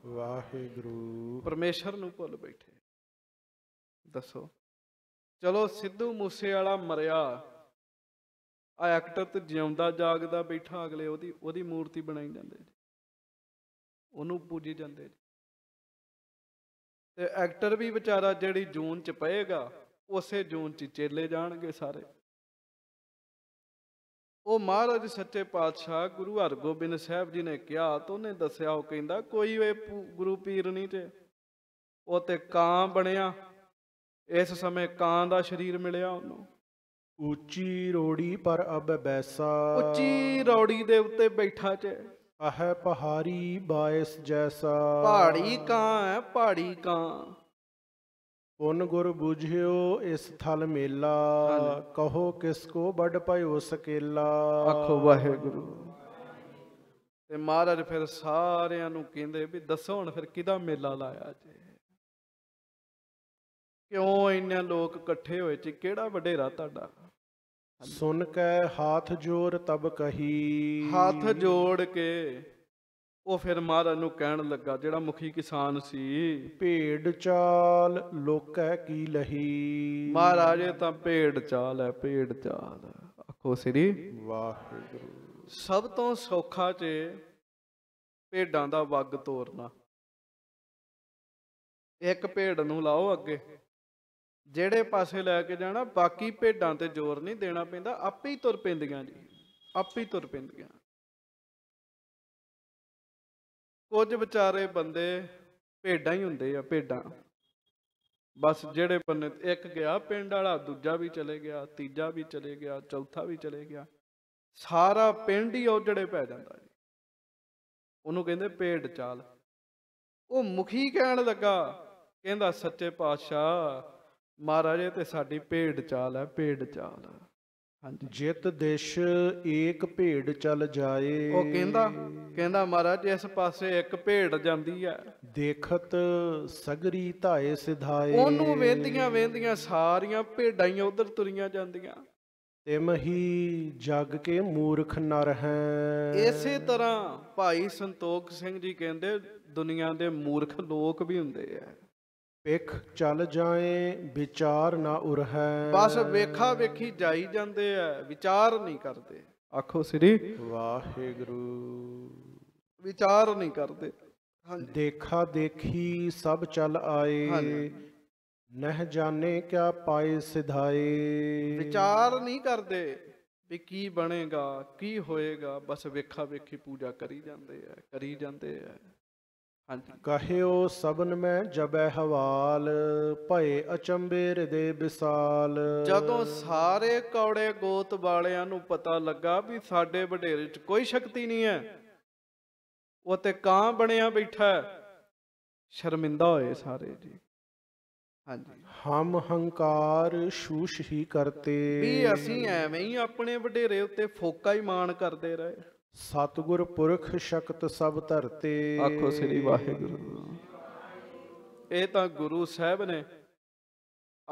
ਵਾਹਿਗੁਰੂ ਪਰਮੇਸ਼ਰ ਨੂੰ ਭੁੱਲ ਬੈਠੇ ਦੱਸੋ ਚਲੋ ਸਿੱਧੂ ਮੂਸੇ ਵਾਲਾ ਮਰਿਆ ਆ ਐਕਟਰ ਤੇ ਜਿਉਂਦਾ ਜਾਗਦਾ ਬੈਠਾ ਅਗਲੇ ਉਹਦੀ ਉਹਦੀ ਮੂਰਤੀ ਬਣਾਈ ਜਾਂਦੇ ਜੀ ਉਹਨੂੰ ਪੂਜੀ ਜਾਂਦੇ ਜੀ ਤੇ ਐਕਟਰ ਵੀ ਵਿਚਾਰਾ ਜਿਹੜੀ ਜੂਨ ਚ ਪਏਗਾ ਉਸੇ ਜੂਨ 'ਚ ਚੇਲੇ ਜਾਣਗੇ ਸਾਰੇ ਉਹ ਮਹਾਰਾਜ ਸੱਚੇ ਪਾਤਸ਼ਾਹ ਗੁਰੂ ਹਰਗੋਬਿੰਦ ਸਾਹਿਬ ਜੀ ਨੇ ਕਿਹਾ ਤਾਂ ਉਹਨੇ ਦੱਸਿਆ ਉਹ ਕਹਿੰਦਾ ਕੋਈ ਵੇ ਗੁਰੂ ਪੀਰ ਨਹੀਂ ਤੇ ਉਹ ਤੇ ਕਾਂ ਬਣਿਆ ਇਸ ਸਮੇਂ ਕਾਂ ਦਾ ਸਰੀਰ ਮਿਲਿਆ ਉਹਨੂੰ ਉੱਚੀ ਰੋੜੀ ਪਰ ਅਬ ਬੈਸਾ ਉੱਚੀ ਰੋੜੀ ਦੇ ਉੱਤੇ ਬੈਠਾ ਚ ਆਹ ਪਹਾੜੀ ਬਾਇਸ ਜੈਸਾ ਪਹਾੜੀ ਕਾਂ ਹੈ ਪਹਾੜੀ ਕਾਂ ਪੁੰਨ ਗੁਰ ਬੁਝਿਓ ਇਸ ਥਲ ਮੇਲਾ ਕਹੋ ਕਿਸ ਕੋ ਵੱਡ ਭਇਓ ਸਕੇਲਾ ਆਖੋ ਵਾਹਿਗੁਰੂ ਤੇ ਮਹਾਰਾਜ ਫਿਰ ਸਾਰਿਆਂ ਨੂੰ ਕਹਿੰਦੇ ਵੀ ਦੱਸੋ ਹੁਣ ਫਿਰ ਕਿਹਦਾ ਮੇਲਾ ਲਾਇਆ ਜੇ ਕਿਉਂ ਇੰਨੇ ਲੋਕ ਇਕੱਠੇ ਹੋਏ ਚ ਕਿਹੜਾ ਵਡੇਰਾ ਤੁਹਾਡਾ ਸੁਣ ਕੇ ਹੱਥ ਜੋੜ ਤਬ ਕਹੀ ਹੱਥ ਜੋੜ ਕੇ ਉਹ ਫਿਰ ਮਹਾਰਾਜ ਨੂੰ ਕਹਿਣ ਲੱਗਾ ਜਿਹੜਾ ਮੁਖੀ ਕਿਸਾਨ ਸੀ ਭੇਡ ਚਾਲ ਲੋਕੈ ਕੀ ਲਹੀ ਮਹਾਰਾਜ ਇਹ ਤਾਂ ਭੇਡ ਚਾਲ ਹੈ ਭੇਡ ਚਾਲ ਆਖੋ ਸ੍ਰੀ ਵਾਹਿਗੁਰੂ ਸਭ ਤੋਂ ਸੌਖਾ ਚ ਭੇਡਾਂ ਦਾ ਵੱਗ ਤੋੜਨਾ ਇੱਕ ਭੇਡ ਨੂੰ ਲਾਓ ਅੱਗੇ ਜਿਹੜੇ ਪਾਸੇ ਲੈ ਕੇ ਜਾਣਾ ਬਾਕੀ ਭੇਡਾਂ ਤੇ ਜ਼ੋਰ ਨਹੀਂ ਦੇਣਾ ਪੈਂਦਾ ਆਪੇ ਹੀ ਤੁਰ ਪੈਂਦੀਆਂ ਜੀ ਆਪੇ ਹੀ ਤੁਰ ਪੈਂਦੀਆਂ ਕੁਝ ਵਿਚਾਰੇ ਬੰਦੇ ਭੇਡਾਂ ਹੀ ਹੁੰਦੇ ਆ ਭੇਡਾਂ ਬਸ ਜਿਹੜੇ ਬੰਨੇ ਇੱਕ ਗਿਆ ਪਿੰਡ ਵਾਲਾ ਦੂਜਾ ਵੀ ਚਲੇ ਗਿਆ ਤੀਜਾ ਵੀ ਚਲੇ ਗਿਆ ਚੌਥਾ ਵੀ ਚਲੇ ਗਿਆ ਸਾਰਾ ਪਿੰਡ ਹੀ ਉਜੜੇ ਪੈ ਜਾਂਦਾ ਜੀ ਉਹਨੂੰ ਕਹਿੰਦੇ ਭੇਡ ਚਾਲ ਉਹ ਮੁਖੀ ਕਹਿਣ ਲੱਗਾ ਕਹਿੰਦਾ ਸੱਚੇ ਪਾਤਸ਼ਾਹ ਮਹਾਰਾਜੇ ਤੇ ਸਾਡੀ ਭੇਡ ਚਾਲ ਹੈ ਭੇਡ ਚਾਲ ਹੈ ਹਾਂਜੀ ਜਿਤ ਦੇਸ਼ ਏਕ ਭੇਡ ਚਲ ਜਾਏ ਉਹ ਕਹਿੰਦਾ ਕਹਿੰਦਾ ਮਹਾਰਾਜ ਇਸ ਪਾਸੇ ਇੱਕ ਭੇਡ ਜਾਂਦੀ ਆ ਦੇਖਤ ਸਗਰੀ ਧਾਏ ਸਿਧਾਏ ਉਹਨੂੰ ਵੇਂਦੀਆਂ ਵੇਂਦੀਆਂ ਸਾਰੀਆਂ ਭੇਡਾਂ ਹੀ ਉਧਰ ਤੁਰੀਆਂ ਜਾਂਦੀਆਂ ਤਿਮਹੀ ਜਗ ਕੇ ਮੂਰਖ ਨਰ ਹੈ ਇਸੇ ਤਰ੍ਹਾਂ ਭਾਈ ਸੰਤੋਖ ਸਿੰਘ ਜੀ ਕਹਿੰਦੇ ਦੁਨੀਆ ਦੇ ਮੂਰਖ ਲੋਕ ਵੀ ਹੁੰਦੇ ਆ ਵੇਖ ਚੱਲ ਜਾਏ ਵਿਚਾਰ ਨਾ ਉਰਹੈ ਬਸ ਵੇਖਾ ਵੇਖੀ ਜਾਈ ਜਾਂਦੇ ਆ ਵਿਚਾਰ ਨਹੀਂ ਕਰਦੇ ਆਖੋ ਸ੍ਰੀ ਵਾਹਿਗੁਰੂ ਵਿਚਾਰ ਨਹੀਂ ਕਰਦੇ ਹਾਂਜੀ ਦੇਖਾ ਦੇਖੀ ਸਭ ਚੱਲ ਆਏ ਨਹ ਜਾਣੇ ਕਿਆ ਪਾਏ ਸਿਧਾਏ ਵਿਚਾਰ ਨਹੀਂ ਕਰਦੇ ਵੀ ਕੀ ਬਣੇਗਾ ਕੀ ਹੋਏਗਾ ਬਸ ਵੇਖਾ ਵੇਖੀ ਪੂਜਾ ਕਰੀ ਜਾਂਦੇ ਆ ਕਰੀ ਜਾਂਦੇ ਆ ਕਹਿਓ ਸਬਨ ਮੈਂ ਜਬੈ ਹਵਾਲ ਭਏ ਅਚੰਬੇ ਰਦੇ ਵਿਸਾਲ ਜਦੋਂ ਸਾਰੇ ਕੌੜੇ ਗੋਤ ਵਾਲਿਆਂ ਨੂੰ ਪਤਾ ਲੱਗਾ ਵੀ ਸਾਡੇ ਵਡੇਰੇ 'ਚ ਕੋਈ ਸ਼ਕਤੀ ਨਹੀਂ ਹੈ ਉਹ ਤੇ ਕਾਂ ਬਣਿਆ ਬੈਠਾ ਸ਼ਰਮਿੰਦਾ ਹੋਏ ਸਾਰੇ ਜੀ ਹਾਂਜੀ ਹਮ ਹੰਕਾਰ ਸ਼ੂਸ਼ ਹੀ ਕਰਤੇ ਵੀ ਅਸੀਂ ਐਵੇਂ ਹੀ ਆਪਣੇ ਵਡੇਰੇ ਉੱਤੇ ਫੋਕਾ ਹੀ ਮਾਣ ਕਰਦੇ ਰਹੇ ਸਤਗੁਰ ਪੁਰਖ ਸ਼ਕਤ ਸਭ ਧਰਤੇ ਆਖੋ ਸ੍ਰੀ ਵਾਹਿਗੁਰੂ ਇਹ ਤਾਂ ਗੁਰੂ ਸਾਹਿਬ ਨੇ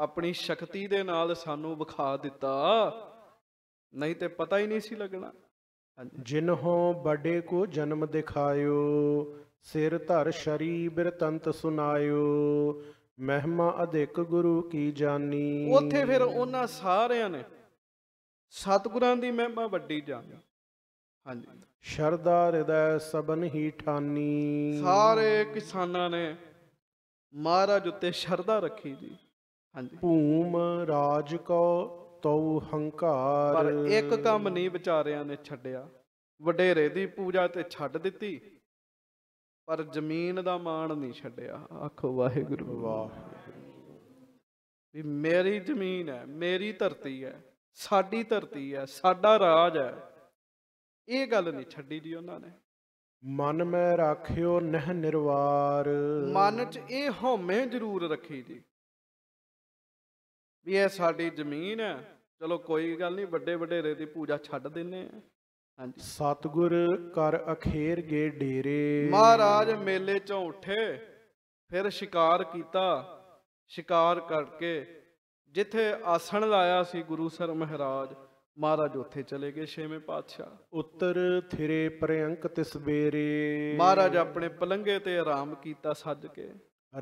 ਆਪਣੀ ਸ਼ਕਤੀ ਦੇ ਨਾਲ ਸਾਨੂੰ ਵਿਖਾ ਦਿੱਤਾ ਨਹੀਂ ਤੇ ਪਤਾ ਹੀ ਨਹੀਂ ਸੀ ਲੱਗਣਾ ਜਿਨਹੋਂ ਬੜੇ ਕੋ ਜਨਮ ਦਿਖਾਇਓ ਸਿਰ ਧਰ ਸ਼ਰੀ ਬਿਰਤੰਤ ਸੁਨਾਇਓ ਮਹਿਮਾ ਅਧਿਕ ਗੁਰੂ ਕੀ ਜਾਨੀ ਉੱਥੇ ਫਿਰ ਉਹਨਾਂ ਸਾਰਿਆਂ ਨੇ ਸਤਗੁਰਾਂ ਦੀ ਮਹਿਮਾ ਵੱਡੀ ਜਾਣੀ ਹਾਂਜੀ ਸ਼ਰਦਾ ਹਿਰਦੈ ਸਬਨ ਹੀ ਠਾਨੀ ਸਾਰੇ ਕਿਸਾਨਾਂ ਨੇ ਮਹਾਰਾਜ ਉੱਤੇ ਸ਼ਰਦਾ ਰੱਖੀ ਜੀ ਹਾਂਜੀ ਭੂਮ ਰਾਜ ਕੋ ਤਉ ਹੰਕਾਰ ਪਰ ਇੱਕ ਕੰਮ ਨਹੀਂ ਵਿਚਾਰਿਆਂ ਨੇ ਛੱਡਿਆ ਵਡੇਰੇ ਦੀ ਪੂਜਾ ਤੇ ਛੱਡ ਦਿੱਤੀ ਪਰ ਜ਼ਮੀਨ ਦਾ ਮਾਣ ਨਹੀਂ ਛੱਡਿਆ ਆਖੋ ਵਾਹਿਗੁਰੂ ਵਾਹ ਵੀ ਮੇਰੀ ਜ਼ਮੀਨ ਹੈ ਮੇਰੀ ਧਰਤੀ ਹੈ ਸਾਡੀ ਧਰਤੀ ਹੈ ਸਾਡਾ ਰਾਜ ਹੈ ਇਹ ਗੱਲ ਨਹੀਂ ਛੱਡੀ ਦੀ ਉਹਨਾਂ ਨੇ ਮਨ ਮੈਂ ਰੱਖਿਓ ਨਹਿ ਨਿਰਵਾਰ ਮਨ 'ਚ ਇਹ ਹਉਮੈ ਜ਼ਰੂਰ ਰੱਖੀ ਦੀ ਵੀ ਇਹ ਸਾਡੀ ਜ਼ਮੀਨ ਹੈ ਚਲੋ ਕੋਈ ਗੱਲ ਨਹੀਂ ਵੱਡੇ ਵਡੇਰੇ ਦੀ ਪੂਜਾ ਛੱਡ ਦਿੰਨੇ ਆ ਹਾਂਜੀ ਸਤਗੁਰ ਕਰ ਅਖੇਰ ਗੇ ਡੇਰੇ ਮਹਾਰਾਜ ਮੇਲੇ 'ਚੋਂ ਉੱਠੇ ਫਿਰ ਸ਼ਿਕਾਰ ਕੀਤਾ ਸ਼ਿਕਾਰ ਕਰਕੇ ਜਿੱਥੇ ਆਸਣ ਲਾਇਆ ਸੀ ਗੁਰੂ ਸਰ ਮਹਾਰਾਜ ਮਹਾਰਾਜ ਉੱਥੇ ਚਲੇ ਗਏ ਛੇਵੇਂ ਪਾਤਸ਼ਾਹ ਉੱਤਰ ਥਿਰੇ ਪ੍ਰਯੰਕ ਤਿਸ ਬੇਰੇ ਮਹਾਰਾਜ ਆਪਣੇ ਪਲੰਗੇ ਤੇ ਆਰਾਮ ਕੀਤਾ ਸੱਜ ਕੇ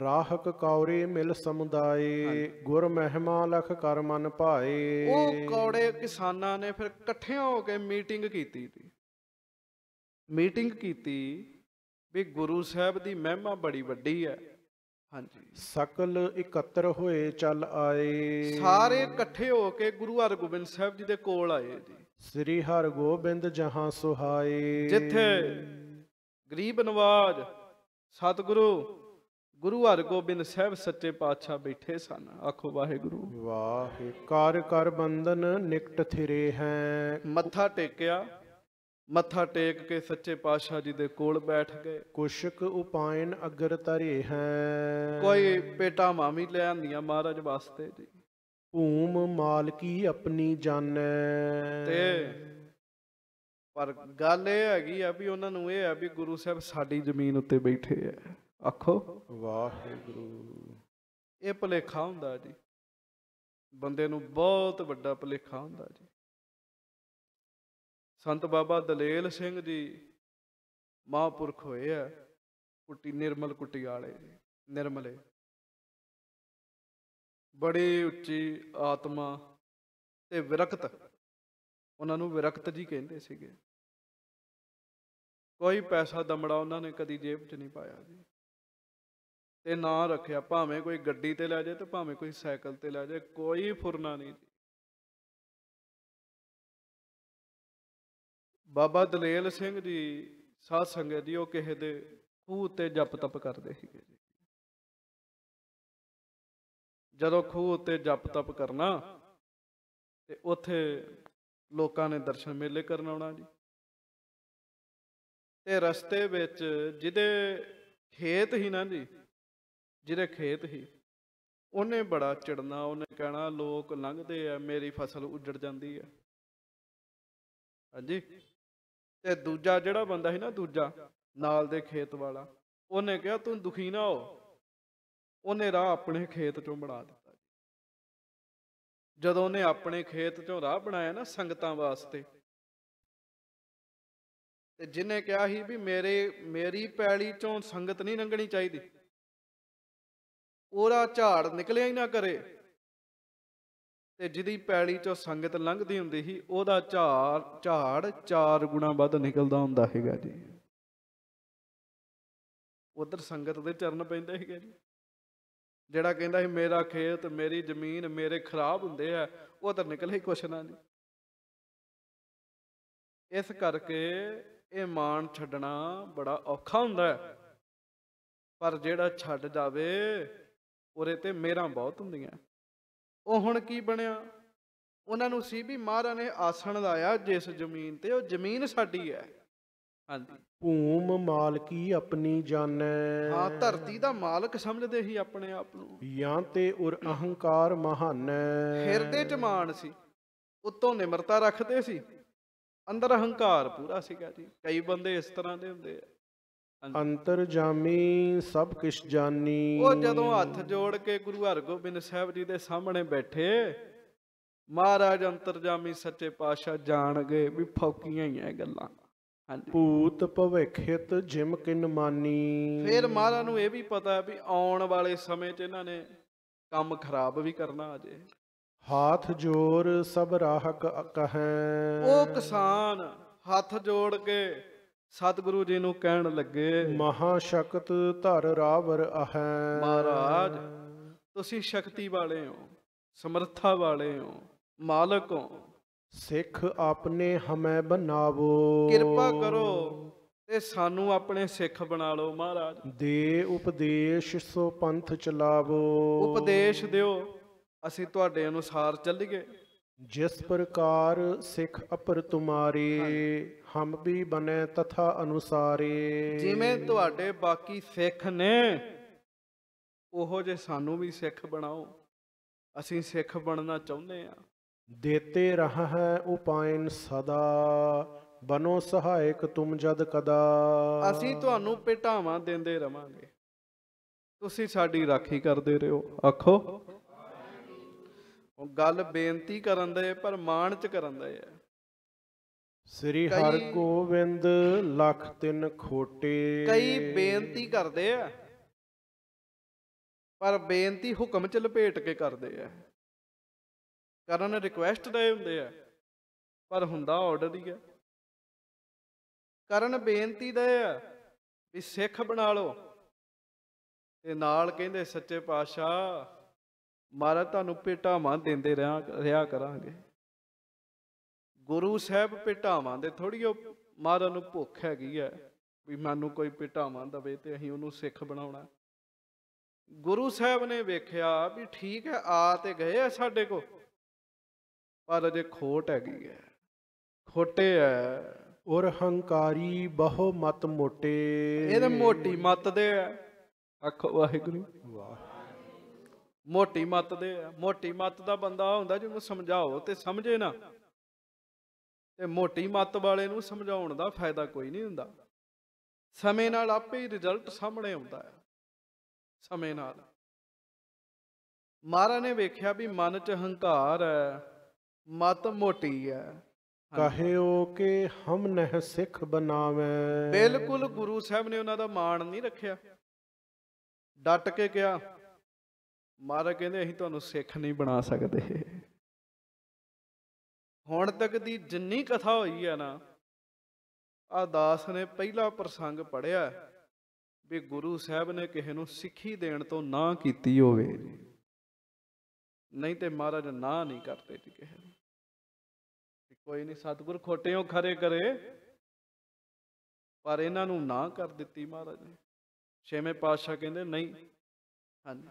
ਰਾਹਕ ਕੌਰੇ ਮਿਲ ਸਮੁਦਾਏ ਗੁਰ ਮਹਿਮਾ ਲਖ ਕਰ ਮਨ ਭਾਏ ਉਹ ਕੌੜੇ ਕਿਸਾਨਾਂ ਨੇ ਫਿਰ ਇਕੱਠੇ ਹੋ ਕੇ ਮੀਟਿੰਗ ਕੀਤੀ ਸੀ ਮੀਟਿੰਗ ਕੀਤੀ ਵੀ ਗੁਰੂ ਸਾਹਿਬ ਦੀ ਮਹਿਮਾ ਬੜੀ ਵੱਡੀ ਹੈ ਹਾਂਜੀ ਸਕਲ ਇਕੱਤਰ ਹੋਏ ਚੱਲ ਆਏ ਸਾਰੇ ਇਕੱਠੇ ਹੋ ਕੇ ਗੁਰੂ ਹਰਗੋਬਿੰਦ ਸਾਹਿਬ ਜੀ ਦੇ ਕੋਲ ਆਏ ਜੀ ਸ੍ਰੀ ਹਰਗੋਬਿੰਦ ਜਹਾਂ ਸੁਹਾਏ ਜਿੱਥੇ ਗਰੀਬ ਨਵਾਜ ਸਤਿਗੁਰੂ ਗੁਰੂ ਹਰਗੋਬਿੰਦ ਸਾਹਿਬ ਸੱਚੇ ਪਾਤਸ਼ਾਹ ਬੈਠੇ ਸਨ ਆਖੋ ਵਾਹਿਗੁਰੂ ਵਾਹਿ ਕਰ ਕਰ ਬੰਦਨ ਨਿਕਟ ਥਿਰੇ ਹੈ ਮੱਥਾ ਟੇਕਿਆ ਮੱਥਾ ਟੇਕ ਕੇ ਸੱਚੇ ਪਾਤਸ਼ਾਹ ਜੀ ਦੇ ਕੋਲ ਬੈਠ ਗਏ ਕੁਸ਼ਕ ਉਪਾਇਨ ਅਗਰ ਤਰੇ ਹੈ ਕੋਈ ਪੇਟਾ ਮਾਮੀ ਲੈ ਆਂਦੀਆਂ ਮਹਾਰਾਜ ਵਾਸਤੇ ਜੀ ਭੂਮ ਮਾਲਕੀ ਆਪਣੀ ਜਾਣੈ ਤੇ ਪਰ ਗੱਲ ਇਹ ਹੈਗੀ ਆ ਵੀ ਉਹਨਾਂ ਨੂੰ ਇਹ ਆ ਵੀ ਗੁਰੂ ਸਾਹਿਬ ਸਾਡੀ ਜ਼ਮੀਨ ਉੱਤੇ ਬੈਠੇ ਆ ਆਖੋ ਵਾਹਿਗੁਰੂ ਇਹ ਭਲੇਖਾ ਹੁੰਦਾ ਜੀ ਬੰਦੇ ਨੂੰ ਬਹੁਤ ਵੱਡਾ ਭਲੇਖਾ ਹੁੰਦਾ ਜੀ ਸੰਤ ਬਾਬਾ ਦਲੇਲ ਸਿੰਘ ਜੀ ਮਹਾਪੁਰਖ ਹੋਏ ਆ ਕੁੱਟੀ ਨਿਰਮਲ ਕੁੱਟੀ ਵਾਲੇ ਨਿਰਮਲੇ ਬੜੀ ਉੱਚੀ ਆਤਮਾ ਤੇ ਵਿਰਕਤ ਉਹਨਾਂ ਨੂੰ ਵਿਰਕਤ ਜੀ ਕਹਿੰਦੇ ਸੀਗੇ ਕੋਈ ਪੈਸਾ ਦਮੜਾ ਉਹਨਾਂ ਨੇ ਕਦੀ ਜੇਬ 'ਚ ਨਹੀਂ ਪਾਇਆ ਜੀ ਤੇ ਨਾਂ ਰੱਖਿਆ ਭਾਵੇਂ ਕੋਈ ਗੱਡੀ ਤੇ ਲੈ ਜਾਏ ਤੇ ਭਾਵੇਂ ਕੋਈ ਸਾਈਕਲ ਤੇ ਲੈ ਜਾਏ ਕੋਈ ਫੁਰਨਾ ਨਹੀਂ ਜੀ ਬਾਬਾ ਦਲੇਲ ਸਿੰਘ ਜੀ ਸਾਧ ਸੰਗਤ ਦੀ ਉਹ ਕਿਸੇ ਦੇ ਖੂਹ ਤੇ ਜਪ ਤਪ ਕਰਦੇ ਸੀਗੇ ਜੀ ਜਦੋਂ ਖੂਹ ਉੱਤੇ ਜਪ ਤਪ ਕਰਨਾ ਤੇ ਉੱਥੇ ਲੋਕਾਂ ਨੇ ਦਰਸ਼ਨ ਮੇਲੇ ਕਰਨ ਆਉਣਾ ਜੀ ਤੇ ਰਸਤੇ ਵਿੱਚ ਜਿਹਦੇ ਖੇਤ ਹੀ ਨਾ ਜੀ ਜਿਹਦੇ ਖੇਤ ਹੀ ਉਹਨੇ ਬੜਾ ਚਿੜਨਾ ਉਹਨੇ ਕਹਿਣਾ ਲੋਕ ਲੰਘਦੇ ਆ ਮੇਰੀ ਫਸਲ ਉੱਜੜ ਜਾਂਦੀ ਆ ਹਾਂਜੀ ਤੇ ਦੂਜਾ ਜਿਹੜਾ ਬੰਦਾ ਸੀ ਨਾ ਦੂਜਾ ਨਾਲ ਦੇ ਖੇਤ ਵਾਲਾ ਉਹਨੇ ਕਿਹਾ ਤੂੰ ਦੁਖੀ ਨਾ ਹੋ ਉਹਨੇ ਰਾਹ ਆਪਣੇ ਖੇਤ ਚੋਂ ਬਣਾ ਦਿੱਤਾ ਜਦੋਂ ਉਹਨੇ ਆਪਣੇ ਖੇਤ ਚੋਂ ਰਾਹ ਬਣਾਇਆ ਨਾ ਸੰਗਤਾਂ ਵਾਸਤੇ ਤੇ ਜਿਨੇ ਕਿਹਾ ਸੀ ਵੀ ਮੇਰੇ ਮੇਰੀ ਪੈਲੀ ਚੋਂ ਸੰਗਤ ਨਹੀਂ ਲੰਘਣੀ ਚਾਹੀਦੀ ਉਹਦਾ ਝਾੜ ਨਿਕਲਿਆ ਹੀ ਨਾ ਕਰੇ ਤੇ ਜਿਹਦੀ ਪੈਲੀ ਚੋਂ ਸੰਗਤ ਲੰਘਦੀ ਹੁੰਦੀ ਸੀ ਉਹਦਾ ਝਾੜ ਝਾੜ ਚਾਰ ਗੁਣਾ ਵੱਧ ਨਿਕਲਦਾ ਹੁੰਦਾ ਹੈਗਾ ਜੀ ਉਧਰ ਸੰਗਤ ਦੇ ਚਰਨ ਪੈਂਦੇ ਹੈਗੇ ਜੀ ਜਿਹੜਾ ਕਹਿੰਦਾ ਸੀ ਮੇਰਾ ਖੇਤ ਮੇਰੀ ਜ਼ਮੀਨ ਮੇਰੇ ਖਰਾਬ ਹੁੰਦੇ ਆ ਉਹ ਤਾਂ ਨਿਕਲੇ ਕੁਛ ਨਾ ਜੀ ਇਸ ਕਰਕੇ ਇਹ ਮਾਣ ਛੱਡਣਾ ਬੜਾ ਔਖਾ ਹੁੰਦਾ ਹੈ ਪਰ ਜਿਹੜਾ ਛੱਡ ਜਾਵੇ ਉਰੇ ਤੇ ਮੇਰਾ ਬਹੁਤ ਹੁੰਦੀਆਂ ਉਹ ਹੁਣ ਕੀ ਬਣਿਆ ਉਹਨਾਂ ਨੂੰ ਸੀ ਵੀ ਮਹਾਰਾਜ ਨੇ ਆਸਣ ਲਾਇਆ ਜਿਸ ਜ਼ਮੀਨ ਤੇ ਉਹ ਜ਼ਮੀਨ ਸਾਡੀ ਹੈ ਹਾਂਜੀ ਭੂਮ ਮਾਲਕੀ ਆਪਣੀ ਜਾਣੈ ਹਾਂ ਧਰਤੀ ਦਾ ਮਾਲਕ ਸਮਝਦੇ ਹੀ ਆਪਣੇ ਆਪ ਨੂੰ ਜਾਂ ਤੇ ਉਰ ਅਹੰਕਾਰ ਮਹਾਨੈ ਹਿਰਦੇ ਚ ਮਾਨ ਸੀ ਉਤੋਂ ਨਿਮਰਤਾ ਰੱਖਦੇ ਸੀ ਅੰਦਰ ਅਹੰਕਾਰ ਪੂਰਾ ਸੀਗਾ ਜੀ ਕਈ ਬੰਦੇ ਇਸ ਤਰ੍ਹਾਂ ਦੇ ਹੁੰਦੇ ਆ ਅੰਤਰਜਾਮੀ ਸਭ ਕਿਛ ਜਾਨੀ ਉਹ ਜਦੋਂ ਹੱਥ ਜੋੜ ਕੇ ਗੁਰੂ ਹਰਗੋਬਿੰਦ ਸਾਹਿਬ ਜੀ ਦੇ ਸਾਹਮਣੇ ਬੈਠੇ ਮਹਾਰਾਜ ਅੰਤਰਜਾਮੀ ਸੱਚੇ ਪਾਤਸ਼ਾਹ ਜਾਣ ਗਏ ਵੀ ਫੌਕੀਆਂ ਹੀ ਐ ਗੱਲਾਂ ਹਾਂਜੀ ਭੂਤ ਭਵਿਖਿਤ ਜਿਮ ਕਿਨ ਮਾਨੀ ਫਿਰ ਮਹਾਰਾ ਨੂੰ ਇਹ ਵੀ ਪਤਾ ਵੀ ਆਉਣ ਵਾਲੇ ਸਮੇਂ 'ਚ ਇਹਨਾਂ ਨੇ ਕੰਮ ਖਰਾਬ ਵੀ ਕਰਨਾ ਅਜੇ ਹੱਥ ਜੋੜ ਸਭ ਰਾਹਕ ਕਹੈ ਉਹ ਕਿਸਾਨ ਹੱਥ ਜੋੜ ਕੇ ਸਤਿਗੁਰੂ ਜੀ ਨੂੰ ਕਹਿਣ ਲੱਗੇ ਮਹਾ ਸ਼ਕਤ ਧਰ ਰਾਵਰ ਅਹੈ ਮਹਾਰਾਜ ਤੁਸੀਂ ਸ਼ਕਤੀ ਵਾਲੇ ਹੋ ਸਮਰੱਥਾ ਵਾਲੇ ਹੋ ਮਾਲਕ ਹੋ ਸਿੱਖ ਆਪਣੇ ਹਮੈ ਬਨਾਵੋ ਕਿਰਪਾ ਕਰੋ ਤੇ ਸਾਨੂੰ ਆਪਣੇ ਸਿੱਖ ਬਣਾ ਲਓ ਮਹਾਰਾਜ ਦੇ ਉਪਦੇਸ਼ ਸੋ ਪੰਥ ਚਲਾਵੋ ਉਪਦੇਸ਼ ਦਿਓ ਅਸੀਂ ਤੁਹਾਡੇ ਅਨੁਸਾਰ ਚੱਲੀਏ ਜਿਸ ਪ੍ਰਕਾਰ ਸਿੱਖ ਅਪਰ ਤੁਮਾਰੇ ਹਮ ਵੀ ਬਨੇ ਤਥਾ ਅਨੁਸਾਰੇ ਜਿਵੇਂ ਤੁਹਾਡੇ ਬਾਕੀ ਸਿੱਖ ਨੇ ਉਹੋ ਜੇ ਸਾਨੂੰ ਵੀ ਸਿੱਖ ਬਣਾਓ ਅਸੀਂ ਸਿੱਖ ਬਣਨਾ ਚਾਹੁੰਦੇ ਆ ਦੇਤੇ ਰਹਾ ਹੈ ਉਪਾਇਨ ਸਦਾ ਬਨੋ ਸਹਾਇਕ ਤੁਮ ਜਦ ਕਦਾ ਅਸੀਂ ਤੁਹਾਨੂੰ ਪਟਾਵਾਂ ਦਿੰਦੇ ਰਵਾਂਗੇ ਤੁਸੀਂ ਸਾਡੀ ਰਾਖੀ ਕਰਦੇ ਰਹੋ ਆਖੋ ਉਹ ਗੱਲ ਬੇਨਤੀ ਕਰਨ ਦੇ ਪਰ ਮਾਣ ਚ ਕਰਨ ਦੇ ਆ ਸ੍ਰੀ ਹਰਿ ਗੋਬਿੰਦ ਲੱਖ ਤਿੰਨ ਖੋਟੇ ਕਈ ਬੇਨਤੀ ਕਰਦੇ ਆ ਪਰ ਬੇਨਤੀ ਹੁਕਮ ਚ ਲਪੇਟ ਕੇ ਕਰਦੇ ਆ ਕਰਨ ਰਿਕੁਐਸਟ ਦੇ ਹੁੰਦੇ ਆ ਪਰ ਹੁੰਦਾ ਆਰਡਰ ਹੀ ਆ ਕਰਨ ਬੇਨਤੀ ਦੇ ਆ ਵੀ ਸਿੱਖ ਬਣਾ ਲਓ ਤੇ ਨਾਲ ਕਹਿੰਦੇ ਸੱਚੇ ਪਾਤਸ਼ਾਹ ਮਹਾਰਾਜ ਤੁਹਾਨੂੰ ਭੇਟਾਵਾਂ ਦਿੰਦੇ ਰਹਾ ਰਿਹਾ ਕਰਾਂਗੇ ਗੁਰੂ ਸਾਹਿਬ ਭੇਟਾਵਾਂ ਦੇ ਥੋੜੀ ਉਹ ਮਹਾਰਾਜ ਨੂੰ ਭੁੱਖ ਹੈਗੀ ਹੈ ਵੀ ਮੈਨੂੰ ਕੋਈ ਭੇਟਾਵਾਂ ਦਵੇ ਤੇ ਅਸੀਂ ਉਹਨੂੰ ਸਿੱਖ ਬਣਾਉਣਾ ਗੁਰੂ ਸਾਹਿਬ ਨੇ ਵੇਖਿਆ ਵੀ ਠੀਕ ਹੈ ਆ ਤੇ ਗਏ ਆ ਸਾਡੇ ਕੋ ਪਰ ਅਜੇ ਖੋਟ ਹੈਗੀ ਹੈ ਖੋਟੇ ਹੈ ਔਰ ਹੰਕਾਰੀ ਬਹੁ ਮਤ ਮੋਟੇ ਇਹਦੇ ਮੋਟੀ ਮਤ ਦੇ ਆਖੋ ਵਾਹਿਗੁਰੂ ਵਾਹ ਮੋਟੀ ਮੱਤ ਦੇ ਮੋਟੀ ਮੱਤ ਦਾ ਬੰਦਾ ਹੁੰਦਾ ਜਿਹਨੂੰ ਸਮਝਾਓ ਤੇ ਸਮਝੇ ਨਾ ਤੇ ਮੋਟੀ ਮੱਤ ਵਾਲੇ ਨੂੰ ਸਮਝਾਉਣ ਦਾ ਫਾਇਦਾ ਕੋਈ ਨਹੀਂ ਹੁੰਦਾ ਸਮੇਂ ਨਾਲ ਆਪੇ ਹੀ ਰਿਜ਼ਲਟ ਸਾਹਮਣੇ ਆਉਂਦਾ ਹੈ ਸਮੇਂ ਨਾਲ ਮਹਾਰਾ ਨੇ ਵੇਖਿਆ ਵੀ ਮਨ 'ਚ ਹੰਕਾਰ ਹੈ ਮਤ ਮੋਟੀ ਹੈ ਕਹਿਓ ਕਿ ਹਮ ਨਹਿ ਸਿੱਖ ਬਣਾਵੇਂ ਬਿਲਕੁਲ ਗੁਰੂ ਸਾਹਿਬ ਨੇ ਉਹਨਾਂ ਦਾ ਮਾਣ ਨਹੀਂ ਰੱਖਿਆ ਡਟ ਕੇ ਕਿਹਾ ਮਹਾਰਾਜ ਕਹਿੰਦੇ ਅਸੀਂ ਤੁਹਾਨੂੰ ਸਿੱਖ ਨਹੀਂ ਬਣਾ ਸਕਦੇ ਹੁਣ ਤੱਕ ਦੀ ਜਿੰਨੀ ਕਥਾ ਹੋਈ ਹੈ ਨਾ ਆ ਦਾਸ ਨੇ ਪਹਿਲਾ ਪ੍ਰਸੰਗ ਪੜਿਆ ਵੀ ਗੁਰੂ ਸਾਹਿਬ ਨੇ ਕਿਸੇ ਨੂੰ ਸਿੱਖੀ ਦੇਣ ਤੋਂ ਨਾ ਕੀਤੀ ਹੋਵੇ ਨਹੀਂ ਤੇ ਮਹਾਰਾਜ ਨਾ ਨਹੀਂ ਕਰਦੇ ਜੀ ਕਿਸੇ ਨੂੰ ਕੋਈ ਨਹੀਂ ਸਤਿਗੁਰ ਖੋਟੇ ਹੋ ਖਰੇ ਕਰੇ ਪਰ ਇਹਨਾਂ ਨੂੰ ਨਾ ਕਰ ਦਿੱਤੀ ਮਹਾਰਾਜ ਨੇ ਛੇਵੇਂ ਪਾਤਸ਼ਾਹ ਕਹਿੰਦੇ ਨਹੀਂ ਹਾਂਜੀ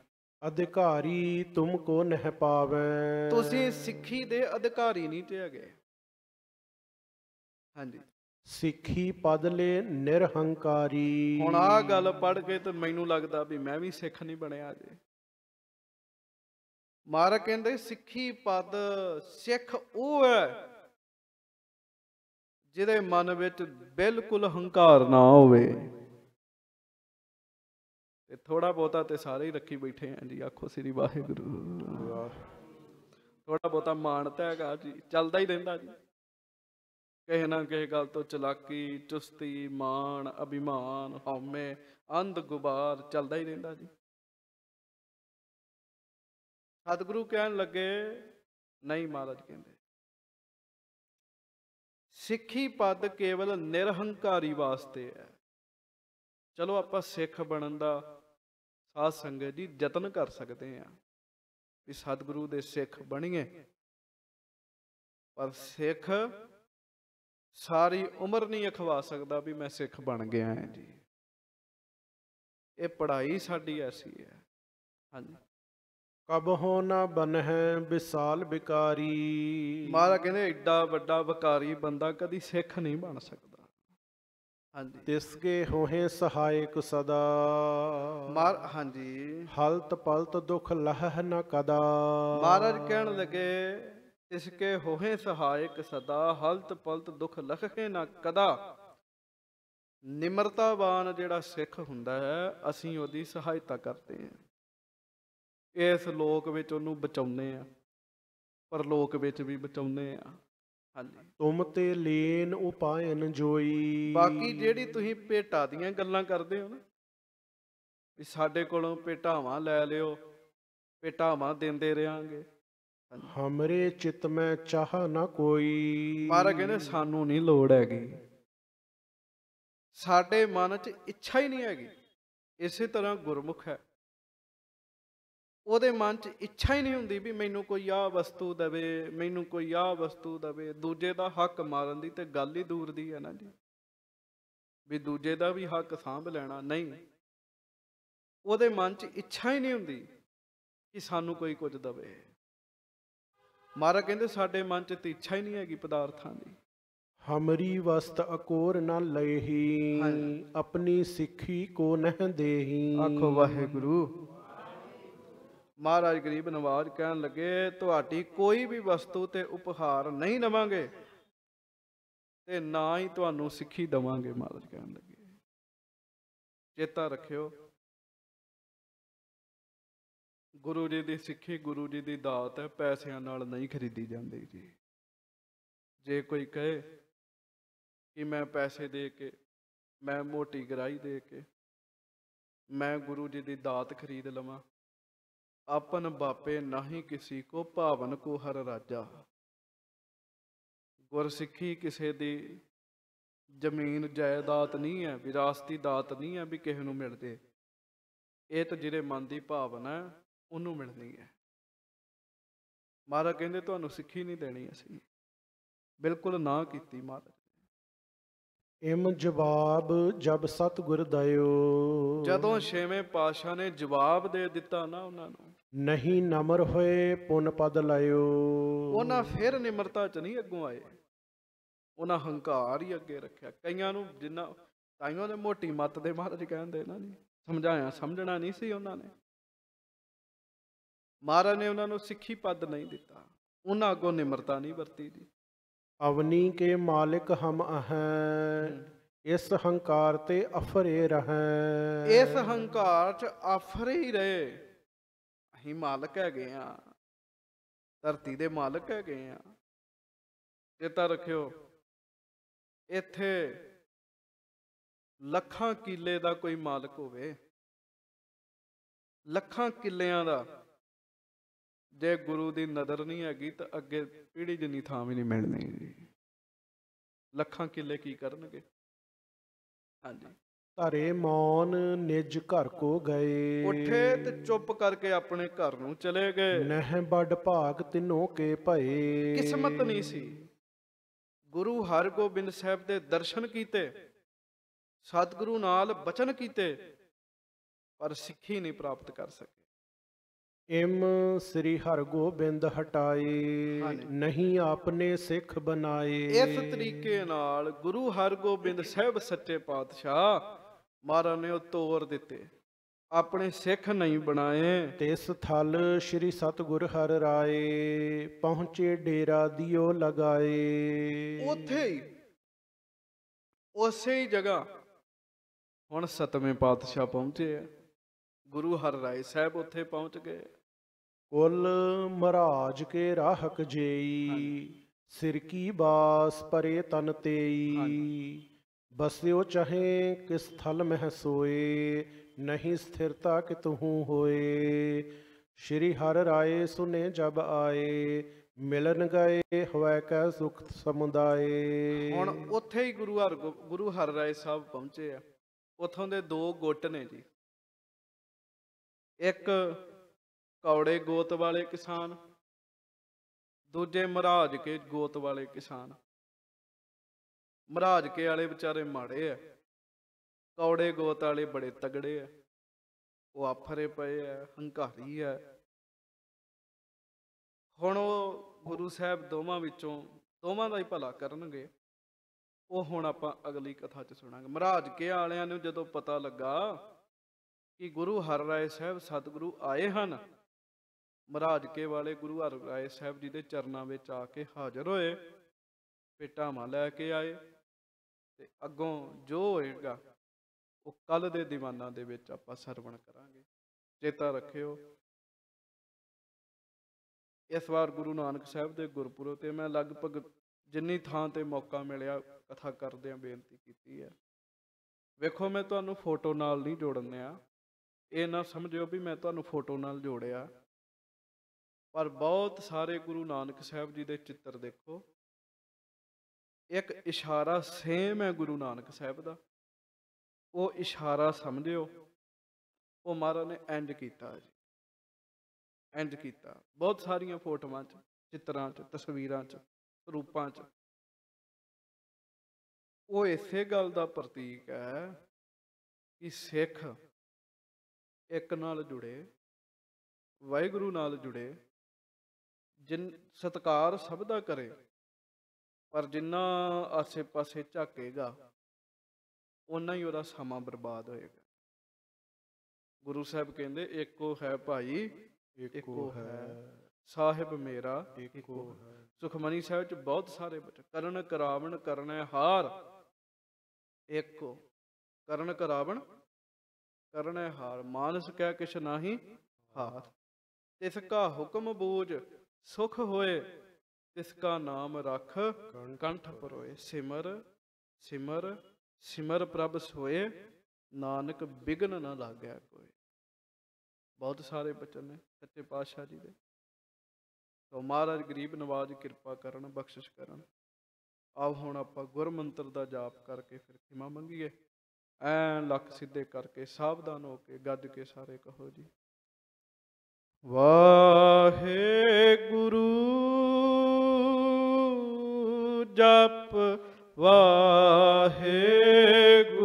ਅਧਿਕਾਰੀ ਤੁਮ ਕੋ ਨਹਿ ਪਾਵੇ ਤੁਸੀਂ ਸਿੱਖੀ ਦੇ ਅਧਿਕਾਰੀ ਨਹੀਂ ਤੇ ਹੈਗੇ ਹਾਂਜੀ ਸਿੱਖੀ ਪਦ ਲੈ ਨਿਰਹੰਕਾਰੀ ਹੁਣ ਆ ਗੱਲ ਪੜ ਕੇ ਤੇ ਮੈਨੂੰ ਲੱਗਦਾ ਵੀ ਮੈਂ ਵੀ ਸਿੱਖ ਨਹੀਂ ਬਣਿਆ ਅਜੇ ਮਾਰਾ ਕਹਿੰਦੇ ਸਿੱਖੀ ਪਦ ਸਿੱਖ ਉਹ ਹੈ ਜਿਹਦੇ ਮਨ ਵਿੱਚ ਬਿਲਕੁਲ ਹੰਕਾਰ ਨਾ ਹੋਵੇ ਇਹ ਥੋੜਾ ਬਹੁਤਾ ਤੇ ਸਾਰੇ ਹੀ ਰੱਖੀ ਬੈਠੇ ਆਂ ਜੀ ਆਖੋ ਸ੍ਰੀ ਵਾਹਿਗੁਰੂ ਥੋੜਾ ਬਹੁਤਾ ਮਾਨਤਾ ਹੈਗਾ ਜੀ ਚੱਲਦਾ ਹੀ ਰਹਿੰਦਾ ਜੀ ਕਹੇ ਨਾ ਕਹੇ ਗੱਲ ਤੋਂ ਚਲਾਕੀ ਚੁਸਤੀ ਮਾਣ ਅਭਿਮਾਨ ਹਉਮੈ ਅੰਧ ਗੁਬਾਰ ਚੱਲਦਾ ਹੀ ਰਹਿੰਦਾ ਜੀ ਸਤਿਗੁਰੂ ਕਹਿਣ ਲੱਗੇ ਨਹੀਂ ਮਹਾਰਾਜ ਕਹਿੰਦੇ ਸਿੱਖੀ ਪਦ ਕੇਵਲ ਨਿਰਹੰਕਾਰੀ ਵਾਸਤੇ ਹੈ ਚਲੋ ਆਪਾਂ ਸਿੱਖ ਬਣਨ ਦਾ ਸਾਧ ਸੰਗਤ ਜੀ ਯਤਨ ਕਰ ਸਕਦੇ ਆ ਵੀ ਸਤਿਗੁਰੂ ਦੇ ਸਿੱਖ ਬਣੀਏ ਪਰ ਸਿੱਖ ਸਾਰੀ ਉਮਰ ਨਹੀਂ ਅਖਵਾ ਸਕਦਾ ਵੀ ਮੈਂ ਸਿੱਖ ਬਣ ਗਿਆ ਹਾਂ ਜੀ ਇਹ ਪੜ੍ਹਾਈ ਸਾਡੀ ਐਸੀ ਹੈ ਹਾਂਜੀ ਕਬ ਹੋ ਨਾ ਬਨਹਿ ਵਿਸਾਲ ਵਿਕਾਰੀ ਮਹਾਰਾ ਕਹਿੰਦੇ ਐਡਾ ਵੱਡਾ ਵਿਕਾਰੀ ਬੰਦਾ ਕਦੀ ਸਿੱਖ ਨਹੀਂ ਬਣ ਸਕਦਾ ਹਾਂਜੀ ਤਿਸ ਕੇ ਹੋਹੇ ਸਹਾਇਕ ਸਦਾ ਮਾਰ ਹਾਂਜੀ ਹਲਤ ਪਲਤ ਦੁਖ ਲਹ ਨ ਕਦਾ ਮਹਾਰਾਜ ਕਹਿਣ ਲਗੇ ਇਸ ਕੇ ਹੋਹੇ ਸਹਾਇਕ ਸਦਾ ਹਲਤ ਪਲਤ ਦੁਖ ਲਖੇ ਨ ਕਦਾ ਨਿਮਰਤਾਵਾਨ ਜਿਹੜਾ ਸਿੱਖ ਹੁੰਦਾ ਹੈ ਅਸੀਂ ਉਹਦੀ ਸਹਾਇਤਾ ਕਰਦੇ ਹਾਂ ਇਸ ਲੋਕ ਵਿੱਚ ਉਹਨੂੰ ਬਚਾਉਂਦੇ ਆ ਪਰ ਲੋਕ ਵਿੱਚ ਵੀ ਬਚਾਉਂਦੇ ਆ ਹਾਂਜੀ ਤੁਮ ਤੇ ਲੇਨ ਉਪਾਇਨ ਜੋਈ ਬਾਕੀ ਜਿਹੜੀ ਤੁਸੀਂ ਭੇਟਾ ਦੀਆਂ ਗੱਲਾਂ ਕਰਦੇ ਹੋ ਨਾ ਵੀ ਸਾਡੇ ਕੋਲੋਂ ਭੇਟਾਵਾਂ ਲੈ ਲਿਓ ਭੇਟਾਵਾਂ ਦਿੰਦੇ ਰਹਾਂਗੇ ਹਮਰੇ ਚਿਤ ਮੈਂ ਚਾਹ ਨਾ ਕੋਈ ਪਰ ਕਹਿੰਦੇ ਸਾਨੂੰ ਨਹੀਂ ਲੋੜ ਹੈਗੀ ਸਾਡੇ ਮਨ 'ਚ ਇੱਛਾ ਹੀ ਨਹੀਂ ਹੈਗੀ ਇਸੇ ਤਰ੍ਹਾਂ ਗੁਰਮੁਖ ਹੈ ਉਹਦੇ ਮਨ 'ਚ ਇੱਛਾ ਹੀ ਨਹੀਂ ਹੁੰਦੀ ਵੀ ਮੈਨੂੰ ਕੋਈ ਆਹ ਵਸਤੂ ਦੇਵੇ ਮੈਨੂੰ ਕੋਈ ਆਹ ਵਸਤੂ ਦੇਵੇ ਦੂਜੇ ਦਾ ਹੱਕ ਮਾਰਨ ਦੀ ਤੇ ਗੱਲ ਹੀ ਦੂਰ ਦੀ ਹੈ ਨਾ ਜੀ ਵੀ ਦੂਜੇ ਦਾ ਵੀ ਹੱਕ ਸਾਂਭ ਲੈਣਾ ਨਹੀਂ ਉਹਦੇ ਮਨ 'ਚ ਇੱਛਾ ਹੀ ਨਹੀਂ ਹੁੰਦੀ ਕਿ ਸਾਨੂੰ ਕੋਈ ਕੁਝ ਦੇਵੇ ਮਹਾਰਾ ਕਹਿੰਦੇ ਸਾਡੇ ਮਨ 'ਚ ਤੇ ਇੱਛਾ ਹੀ ਨਹੀਂ ਹੈਗੀ ਪਦਾਰਥਾਂ ਦੀ ਹਮਰੀ ਵਸਤ ਅਕੋਰ ਨਾ ਲਏਹੀ ਆਪਣੀ ਸਿੱਖੀ ਕੋ ਨਹਿ ਦੇਹੀ ਆਖੋ ਵਾਹਿਗੁਰੂ ਮਹਾਰਾਜ ਗਰੀਬ ਨਵਾਜ ਕਹਿਣ ਲੱਗੇ ਤੁਹਾਡੀ ਕੋਈ ਵੀ ਵਸਤੂ ਤੇ ਉਪਹਾਰ ਨਹੀਂ ਲਵਾਂਗੇ ਤੇ ਨਾ ਹੀ ਤੁਹਾਨੂੰ ਸਿੱਖੀ ਦਵਾਂਗੇ ਮਹਾਰਾਜ ਕਹਿਣ ਲੱਗੇ ਚੇਤਾ ਰੱਖਿਓ ਗੁਰੂ ਜੀ ਦੀ ਸਿੱਖੀ ਗੁਰੂ ਜੀ ਦੀ ਦਾਤ ਹੈ ਪੈਸਿਆਂ ਨਾਲ ਨਹੀਂ ਖਰੀਦੀ ਜਾਂਦੀ ਜੀ ਜੇ ਕੋਈ ਕਹੇ ਕਿ ਮੈਂ ਪੈਸੇ ਦੇ ਕੇ ਮੈਂ ਮੋਟੀ ਗਰਾਈ ਦੇ ਕੇ ਮੈਂ ਗੁਰੂ ਜੀ ਦੀ ਦਾਤ ਖਰੀਦ ਲਵਾਂ ਆਪਨ ਬਾਪੇ ਨਹੀਂ ਕਿਸੇ ਕੋ ਭਾਵਨ ਕੋ ਹਰ ਰਾਜਾ ਗੁਰਸਿੱਖੀ ਕਿਸੇ ਦੀ ਜ਼ਮੀਨ ਜਾਇਦਾਦ ਨਹੀਂ ਹੈ ਵਿਰਾਸਤੀ ਦਾਤ ਨਹੀਂ ਹੈ ਵੀ ਕਿਸੇ ਨੂੰ ਮਿਲ ਜੇ ਇਹ ਤਾਂ ਜਿਹੜੇ ਮਨ ਦੀ ਭਾਵਨਾ ਉਹਨੂੰ ਮਿਲਣੀ ਹੈ ਮਹਾਰਾ ਕਹਿੰਦੇ ਤੁਹਾਨੂੰ ਸਿੱਖੀ ਨਹੀਂ ਦੇਣੀ ਅਸੀਂ ਬਿਲਕੁਲ ਨਾ ਕੀਤੀ ਮਹਾਰਾਜ ਇਮ ਜਵਾਬ ਜਬ ਸਤਗੁਰ ਦਇਓ ਜਦੋਂ ਛੇਵੇਂ ਪਾਸ਼ਾ ਨੇ ਜਵਾਬ ਦੇ ਦਿੱਤਾ ਨਾ ਉਹਨਾਂ ਨੂੰ ਨਹੀਂ ਨਮਰ ਹੋਏ ਪੁੰਨ ਪਦ ਲਾਇਓ ਉਹਨਾਂ ਫਿਰ ਨਿਮਰਤਾ ਚ ਨਹੀਂ ਅੱਗੋਂ ਆਏ ਉਹਨਾਂ ਹੰਕਾਰ ਹੀ ਅੱਗੇ ਰੱਖਿਆ ਕਈਆਂ ਨੂੰ ਜਿੰਨਾ ਤਾਈਆਂ ਦੇ ਮੋਟੀ ਮੱਤ ਦੇ ਮਹਾਰਾਜ ਕਹਿੰਦੇ ਨਾ ਜੀ ਸਮਝਾਇਆ ਸਮਝਣਾ ਨਹੀਂ ਸੀ ਉਹਨਾਂ ਨੇ ਮਹਾਰਾਜ ਨੇ ਉਹਨਾਂ ਨੂੰ ਸਿੱਖੀ ਪਦ ਨਹੀਂ ਦਿੱਤਾ ਉਹਨਾਂ ਅੱਗੋਂ ਨਿਮਰਤਾ ਨਹੀਂ ਵਰਤੀ ਦੀ ਅਵਨੀ ਕੇ ਮਾਲਿਕ ਹਮ ਅਹੈ ਇਸ ਹੰਕਾਰ ਤੇ ਅਫਰੇ ਰਹੈ ਇਸ ਹੰਕਾਰ ਚ ਅਫਰੇ ਹੀ ਰਹੇ ਅਸੀਂ ਮਾਲਕ ਹੈਗੇ ਆ ਧਰਤੀ ਦੇ ਮਾਲਕ ਹੈਗੇ ਆ ਚੇਤਾ ਰੱਖਿਓ ਇੱਥੇ ਲੱਖਾਂ ਕਿੱਲੇ ਦਾ ਕੋਈ ਮਾਲਕ ਹੋਵੇ ਲੱਖਾਂ ਕਿੱਲਿਆਂ ਦਾ ਜੇ ਗੁਰੂ ਦੀ ਨਦਰ ਨਹੀਂ ਹੈਗੀ ਤਾਂ ਅੱਗੇ ਪੀੜੀ ਜਿੰਨੀ ਥਾਂ ਵੀ ਨਹੀਂ ਮਿਲਣੀ ਜੀ ਲੱਖਾਂ ਕਿੱਲੇ ਕੀ ਕਰਨਗੇ ਹਾਂਜੀ ਧਰੇ ਮੌਨ ਨਿਜ ਘਰ ਕੋ ਗਏ ਉੱਠੇ ਤੇ ਚੁੱਪ ਕਰਕੇ ਆਪਣੇ ਘਰ ਨੂੰ ਚਲੇ ਗਏ ਨਹਿ ਬੜ ਭਾਗ ਤਿਨੋ ਕੇ ਭਏ ਕਿਸਮਤ ਨਹੀਂ ਸੀ ਗੁਰੂ ਹਰਗੋਬਿੰਦ ਸਾਹਿਬ ਦੇ ਦਰਸ਼ਨ ਕੀਤੇ ਸਤਿਗੁਰੂ ਨਾਲ ਬਚਨ ਕੀਤੇ ਪਰ ਸਿੱਖੀ ਨਹੀਂ ਪ੍ਰਾਪਤ ਕਰ ਸਕੇ ਇਮ ਸ੍ਰੀ ਹਰਗੋਬਿੰਦ ਹਟਾਏ ਨਹੀਂ ਆਪਨੇ ਸਿੱਖ ਬਣਾਏ ਇਸ ਤਰੀਕੇ ਨਾਲ ਗੁਰੂ ਹਰਗੋਬਿੰਦ ਸਾਹਿਬ ਸੱਚੇ ਪਾਤਸ਼ਾਹ ਮਹਾਰਾਜ ਨੇ ਉਹ ਤੋੜ ਦਿੱਤੇ ਆਪਣੇ ਸਿੱਖ ਨਹੀਂ ਬਣਾਏ ਤਿਸ ਥਲ ਸ੍ਰੀ ਸਤਗੁਰ ਹਰ ਰਾਏ ਪਹੁੰਚੇ ਡੇਰਾ ਦਿਓ ਲਗਾਏ ਉਥੇ ਹੀ ਉਸੇ ਹੀ ਜਗ੍ਹਾ ਹੁਣ ਸਤਵੇਂ ਪਾਤਸ਼ਾਹ ਪਹੁੰਚੇ ਆ ਗੁਰੂ ਹਰ ਰਾਏ ਸਾਹਿਬ ਉੱਥੇ ਪਹੁੰਚ ਗਏ ਕੁੱਲ ਮਹਾਰਾਜ ਕੇ ਰਾਹਕ ਜੇਈ ਸਿਰ ਕੀ ਬਾਸ ਪਰੇ ਤਨ ਤੇਈ ਬਸਿਓ ਚਾਹੇ ਕਿਸ ਥਲ ਮਹਿ ਸੋਏ ਨਹੀਂ ਸਥਿਰਤਾ ਕਿ ਤੂੰ ਹੋਏ ਸ਼੍ਰੀ ਹਰ ਰਾਏ ਸੁਨੇ ਜਬ ਆਏ ਮਿਲਨ ਗਏ ਹਵੈ ਕੈ ਸੁਖ ਸਮੁਦਾਏ ਹੁਣ ਉੱਥੇ ਹੀ ਗੁਰੂ ਹਰ ਗੁਰੂ ਹਰ ਰਾਏ ਸਾਹਿਬ ਪਹੁੰਚੇ ਆ ਉਥੋਂ ਦੇ ਦੋ ਗੁੱਟ ਨੇ ਜੀ ਇੱਕ ਕੌੜੇ ਗੋਤ ਵਾਲੇ ਕਿਸਾਨ ਦੂਜੇ ਮਹਾਰਾਜ ਕੇ ਗੋਤ ਵਾਲੇ ਕਿਸਾਨ ਮਹਾਰਾਜ ਕੇ ਵਾਲੇ ਵਿਚਾਰੇ ਮਾੜੇ ਆ ਕੌੜੇ ਗੋਤ ਵਾਲੇ ਬੜੇ ਤਗੜੇ ਆ ਉਹ ਆਫਰੇ ਪਏ ਆ ਹੰਕਾਰੀ ਆ ਹੁਣ ਉਹ ਗੁਰੂ ਸਾਹਿਬ ਦੋਵਾਂ ਵਿੱਚੋਂ ਦੋਵਾਂ ਦਾ ਹੀ ਭਲਾ ਕਰਨਗੇ ਉਹ ਹੁਣ ਆਪਾਂ ਅਗਲੀ ਕਥਾ 'ਚ ਸੁਣਾਂਗੇ ਮਹਾਰਾਜ ਕੇ ਵਾਲਿਆਂ ਨੂੰ ਜਦੋਂ ਪਤਾ ਲੱਗਾ ਕਿ ਗੁਰੂ ਹਰ ਰਾਏ ਸਾਹਿਬ ਸਤਿਗੁਰੂ ਆਏ ਹਨ ਮਹਾਰਾਜ ਕੇ ਵਾਲੇ ਗੁਰੂ ਹਰ ਰਾਏ ਸਾਹਿਬ ਜੀ ਦੇ ਚਰਨਾਂ ਵਿੱਚ ਆ ਕੇ ਹਾਜ਼ਰ ਹੋਏ ਪੇਟਾਵਾਂ ਲੈ ਕੇ ਆਏ ਤੇ ਅੱਗੋਂ ਜੋ ਹੋਏਗਾ ਉਹ ਕੱਲ ਦੇ ਦੀਵਾਨਾਂ ਦੇ ਵਿੱਚ ਆਪਾਂ ਸਰਵਣ ਕਰਾਂਗੇ ਚੇਤਾ ਰੱਖਿਓ ਇਸ ਵਾਰ ਗੁਰੂ ਨਾਨਕ ਸਾਹਿਬ ਦੇ ਗੁਰਪੁਰਬ ਤੇ ਮੈਂ ਲਗਭਗ ਜਿੰਨੀ ਥਾਂ ਤੇ ਮੌਕਾ ਮਿਲਿਆ ਕਥਾ ਕਰਦਿਆਂ ਬੇਨਤੀ ਕੀਤੀ ਹੈ ਵੇਖੋ ਮੈਂ ਤੁਹਾਨੂੰ ਫੋਟੋ ਨਾਲ ਨਹੀਂ ਜੋੜਨਿਆ ਇਹ ਨਾ ਸਮਝਿਓ ਵੀ ਮੈਂ ਤੁਹਾਨੂੰ ਫੋਟੋ ਨਾਲ ਜੋੜਿਆ ਪਰ ਬਹੁਤ ਸਾਰੇ ਗੁਰੂ ਨਾਨਕ ਸਾਹਿਬ ਜੀ ਦੇ ਚਿੱਤਰ ਦੇਖੋ ਇੱਕ ਇਸ਼ਾਰਾ ਸੇਮ ਹੈ ਗੁਰੂ ਨਾਨਕ ਸਾਹਿਬ ਦਾ ਉਹ ਇਸ਼ਾਰਾ ਸਮਝਿਓ ਉਹ ਮਹਾਰਾਜ ਨੇ ਐਂਡ ਕੀਤਾ ਜੀ ਐਂਡ ਕੀਤਾ ਬਹੁਤ ਸਾਰੀਆਂ ਫੋਟੋਆਂ 'ਚ ਚਿੱਤਰਾਂ 'ਚ ਤਸਵੀਰਾਂ 'ਚ ਰੂਪਾਂ 'ਚ ਉਹ ਇਸੇ ਗੱਲ ਦਾ ਪ੍ਰਤੀਕ ਹੈ ਕਿ ਸਿੱਖ ਇੱਕ ਨਾਲ ਜੁੜੇ ਵਾਹਿਗੁਰੂ ਨਾਲ ਜੁੜੇ ਜਿਨ ਸਤਕਾਰ ਸਭ ਦਾ ਕਰੇ ਪਰ ਜਿੰਨਾ ਆਸੇ-ਪਾਸੇ ਝਾਕੇਗਾ ਉਹਨਾਂ ਹੀ ਉਹਦਾ ਸਮਾਂ ਬਰਬਾਦ ਹੋਏਗਾ ਗੁਰੂ ਸਾਹਿਬ ਕਹਿੰਦੇ ਇੱਕੋ ਹੈ ਭਾਈ ਇੱਕੋ ਹੈ ਸਾਹਿਬ ਮੇਰਾ ਇੱਕੋ ਹੈ ਸੁਖਮਨੀ ਸਾਹਿਬ ਚ ਬਹੁਤ ਸਾਰੇ ਕਰਨ ਕਰਾਵਣ ਕਰਨੈ ਹਾਰ ਇੱਕੋ ਕਰਨ ਕਰਾਵਣ ਕਰਨੈ ਹਾਰ ਮਾਨਸ ਕਹਿ ਕਿਛ ਨਾਹੀ ਹਾਰ ਤਿਸ ਕਾ ਹੁਕਮ ਬੂਝ ਸੁਖ ਹੋਏ ਤਿਸ ਕਾ ਨਾਮ ਰਖ ਕੰਠ ਪਰੋਏ ਸਿਮਰ ਸਿਮਰ ਸਿਮਰ ਪ੍ਰਭ ਸੋਏ ਨਾਨਕ ਬਿਗਨ ਨਾ ਲਾਗਿਆ ਕੋਈ ਬਹੁਤ ਸਾਰੇ ਬਚਨ ਨੇ ਸੱਚੇ ਪਾਤਸ਼ਾਹ ਜੀ ਦੇ ਸੋ ਮਹਾਰਾਜ ਗਰੀਬ ਨਵਾਜ ਕਿਰਪਾ ਕਰਨ ਬਖਸ਼ਿਸ਼ ਕਰਨ ਆਪ ਹੁਣ ਆਪਾਂ ਗੁਰਮੰਤਰ ਦਾ ਜਾਪ ਕਰਕੇ ਫਿਰ ਖਿਮਾ ਮੰਗੀਏ ਐ ਲੱਖ ਸਿੱਧੇ ਕਰਕੇ ਸਾਵਧਾਨ ਹੋ ਕੇ ਗੱਜ ਕੇ ਸਾਰੇ ਕਹੋ ਜੀ ਵਾਹਿਗੁਰੂ ਜਪ ਵਾਹਿਗੁਰੂ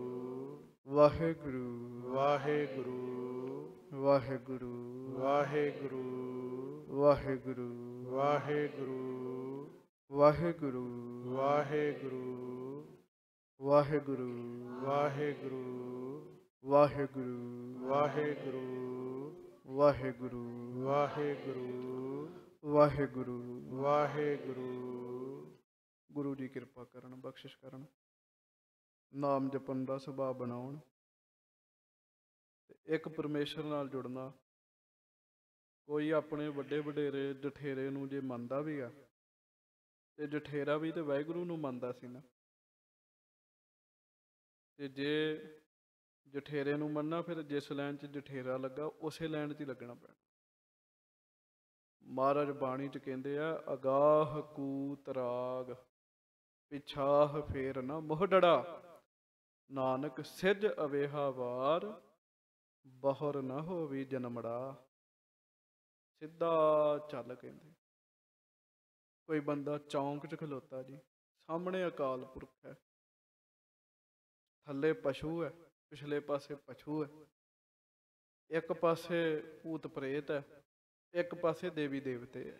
ਵਾਹਿਗੁਰੂ ਵਾਹਿਗੁਰੂ ਵਾਹਿਗੁਰੂ ਵਾਹਿਗੁਰੂ ਵਾਹਿਗੁਰੂ ਵਾਹਿਗੁਰੂ ਵਾਹਿਗੁਰੂ ਵਾਹਿਗੁਰੂ ਵਾਹਿਗੁਰੂ ਵਾਹਿਗੁਰੂ ਵਾਹਿਗੁਰੂ ਵਾਹਿਗੁਰੂ ਵਾਹਿਗੁਰੂ ਵਾਹਿਗੁਰੂ ਵਾਹਿਗੁਰੂ ਵਾਹਿਗੁਰੂ ਗੁਰੂ ਜੀ ਕਿਰਪਾ ਕਰਨ ਬਖਸ਼ਿਸ਼ ਕਰਨ ਨਾਮ ਜਪਣ ਦਾ ਸੁਭਾਅ ਬਣਾਉਣ ਇੱਕ ਪਰਮੇਸ਼ਰ ਨਾਲ ਜੁੜਨਾ ਕੋਈ ਆਪਣੇ ਵੱਡੇ ਵਡੇਰੇ ਜਠੇਰੇ ਨੂੰ ਜੇ ਮੰਨਦਾ ਵੀ ਆ ਤੇ ਜਠੇਰਾ ਵੀ ਤੇ ਵੈਗੁਰੂ ਨੂੰ ਮੰਨਦਾ ਸੀ ਨਾ ਤੇ ਜੇ ਜਠੇਰੇ ਨੂੰ ਮੰਨਣਾ ਫਿਰ ਜਿਸ ਲਾਈਨ 'ਚ ਜਠੇਰਾ ਲੱਗਾ ਉਸੇ ਲਾਈਨ 'ਚ ਹੀ ਲੱਗਣਾ ਪੈਣਾ ਮਹਾਰਾਜ ਬਾਣੀ 'ਚ ਕਹਿੰਦੇ ਆ ਅਗਾਹ ਕੂਤ ਤਰਾਗ ਪਿਛਾਹ ਫੇਰ ਨਾ ਮੁਹੜੜਾ ਨਾਨਕ ਸਿਜ ਅਵੇਹਾ ਵਾਰ ਬਹਰ ਨ ਹੋਵੀ ਜਨਮੜਾ ਸਿੱਧਾ ਚੱਲ ਕਹਿੰਦੇ ਕੋਈ ਬੰਦਾ ਚੌਂਕ 'ਚ ਖਲੋਤਾ ਜੀ ਸਾਹਮਣੇ ਅਕਾਲ ਪੁਰਖ ਹੈ ਥੱਲੇ ਪਸ਼ੂ ਹੈ ਪਿਛਲੇ ਪਾਸੇ ਪਸ਼ੂ ਹੈ ਇੱਕ ਪਾਸੇ ਭੂਤ ਪ੍ਰੇਤ ਹੈ ਇੱਕ ਪਾਸੇ ਦੇਵੀ ਦੇਵਤੇ ਹੈ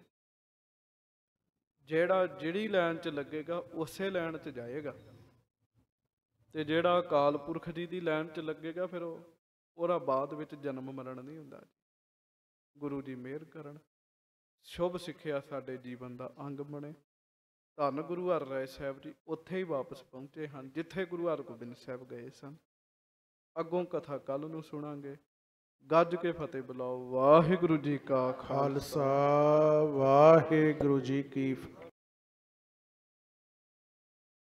ਜਿਹੜਾ ਜਿਹੜੀ ਲਾਈਨ 'ਚ ਲੱਗੇਗਾ ਉਸੇ ਲਾਈਨ 'ਚ ਜਾਏਗਾ ਤੇ ਜਿਹੜਾ ਅਕਾਲ ਪੁਰਖ ਜੀ ਦੀ ਲਾਈਨ 'ਚ ਲੱਗੇਗਾ ਫਿਰ ਉਹ ਉਹਦਾ ਬਾਅਦ ਵਿੱਚ ਜਨਮ ਮਰਨ ਨਹੀਂ ਹੁੰਦਾ ਗੁਰੂ ਜੀ ਮਿਹਰ ਕਰਨ ਸ਼ੁਭ ਸਿੱਖਿਆ ਸਾਡੇ ਜੀਵਨ ਦਾ ਅੰਗ ਬਣੇ ਧੰਨ ਗੁਰੂ ਹਰਿ ਸਾਹਿਬ ਜੀ ਉੱਥੇ ਹੀ ਵਾਪਸ ਪਹੁੰਚੇ ਹਨ ਜਿੱਥੇ ਗੁਰੂ ਹਰਗੋਬਿੰਦ ਸਾਹਿਬ ਗਏ ਸਨ ਅੱਗੋਂ ਕਥਾ ਕੱਲ ਨੂੰ ਸੁਣਾਂਗੇ ਗੱਜ ਕੇ ਫਤਿਹ ਬੁਲਾਓ ਵਾਹਿਗੁਰੂ ਜੀ ਕਾ ਖਾਲਸਾ ਵਾਹਿਗੁਰੂ ਜੀ ਕੀ ਫਤਿਹ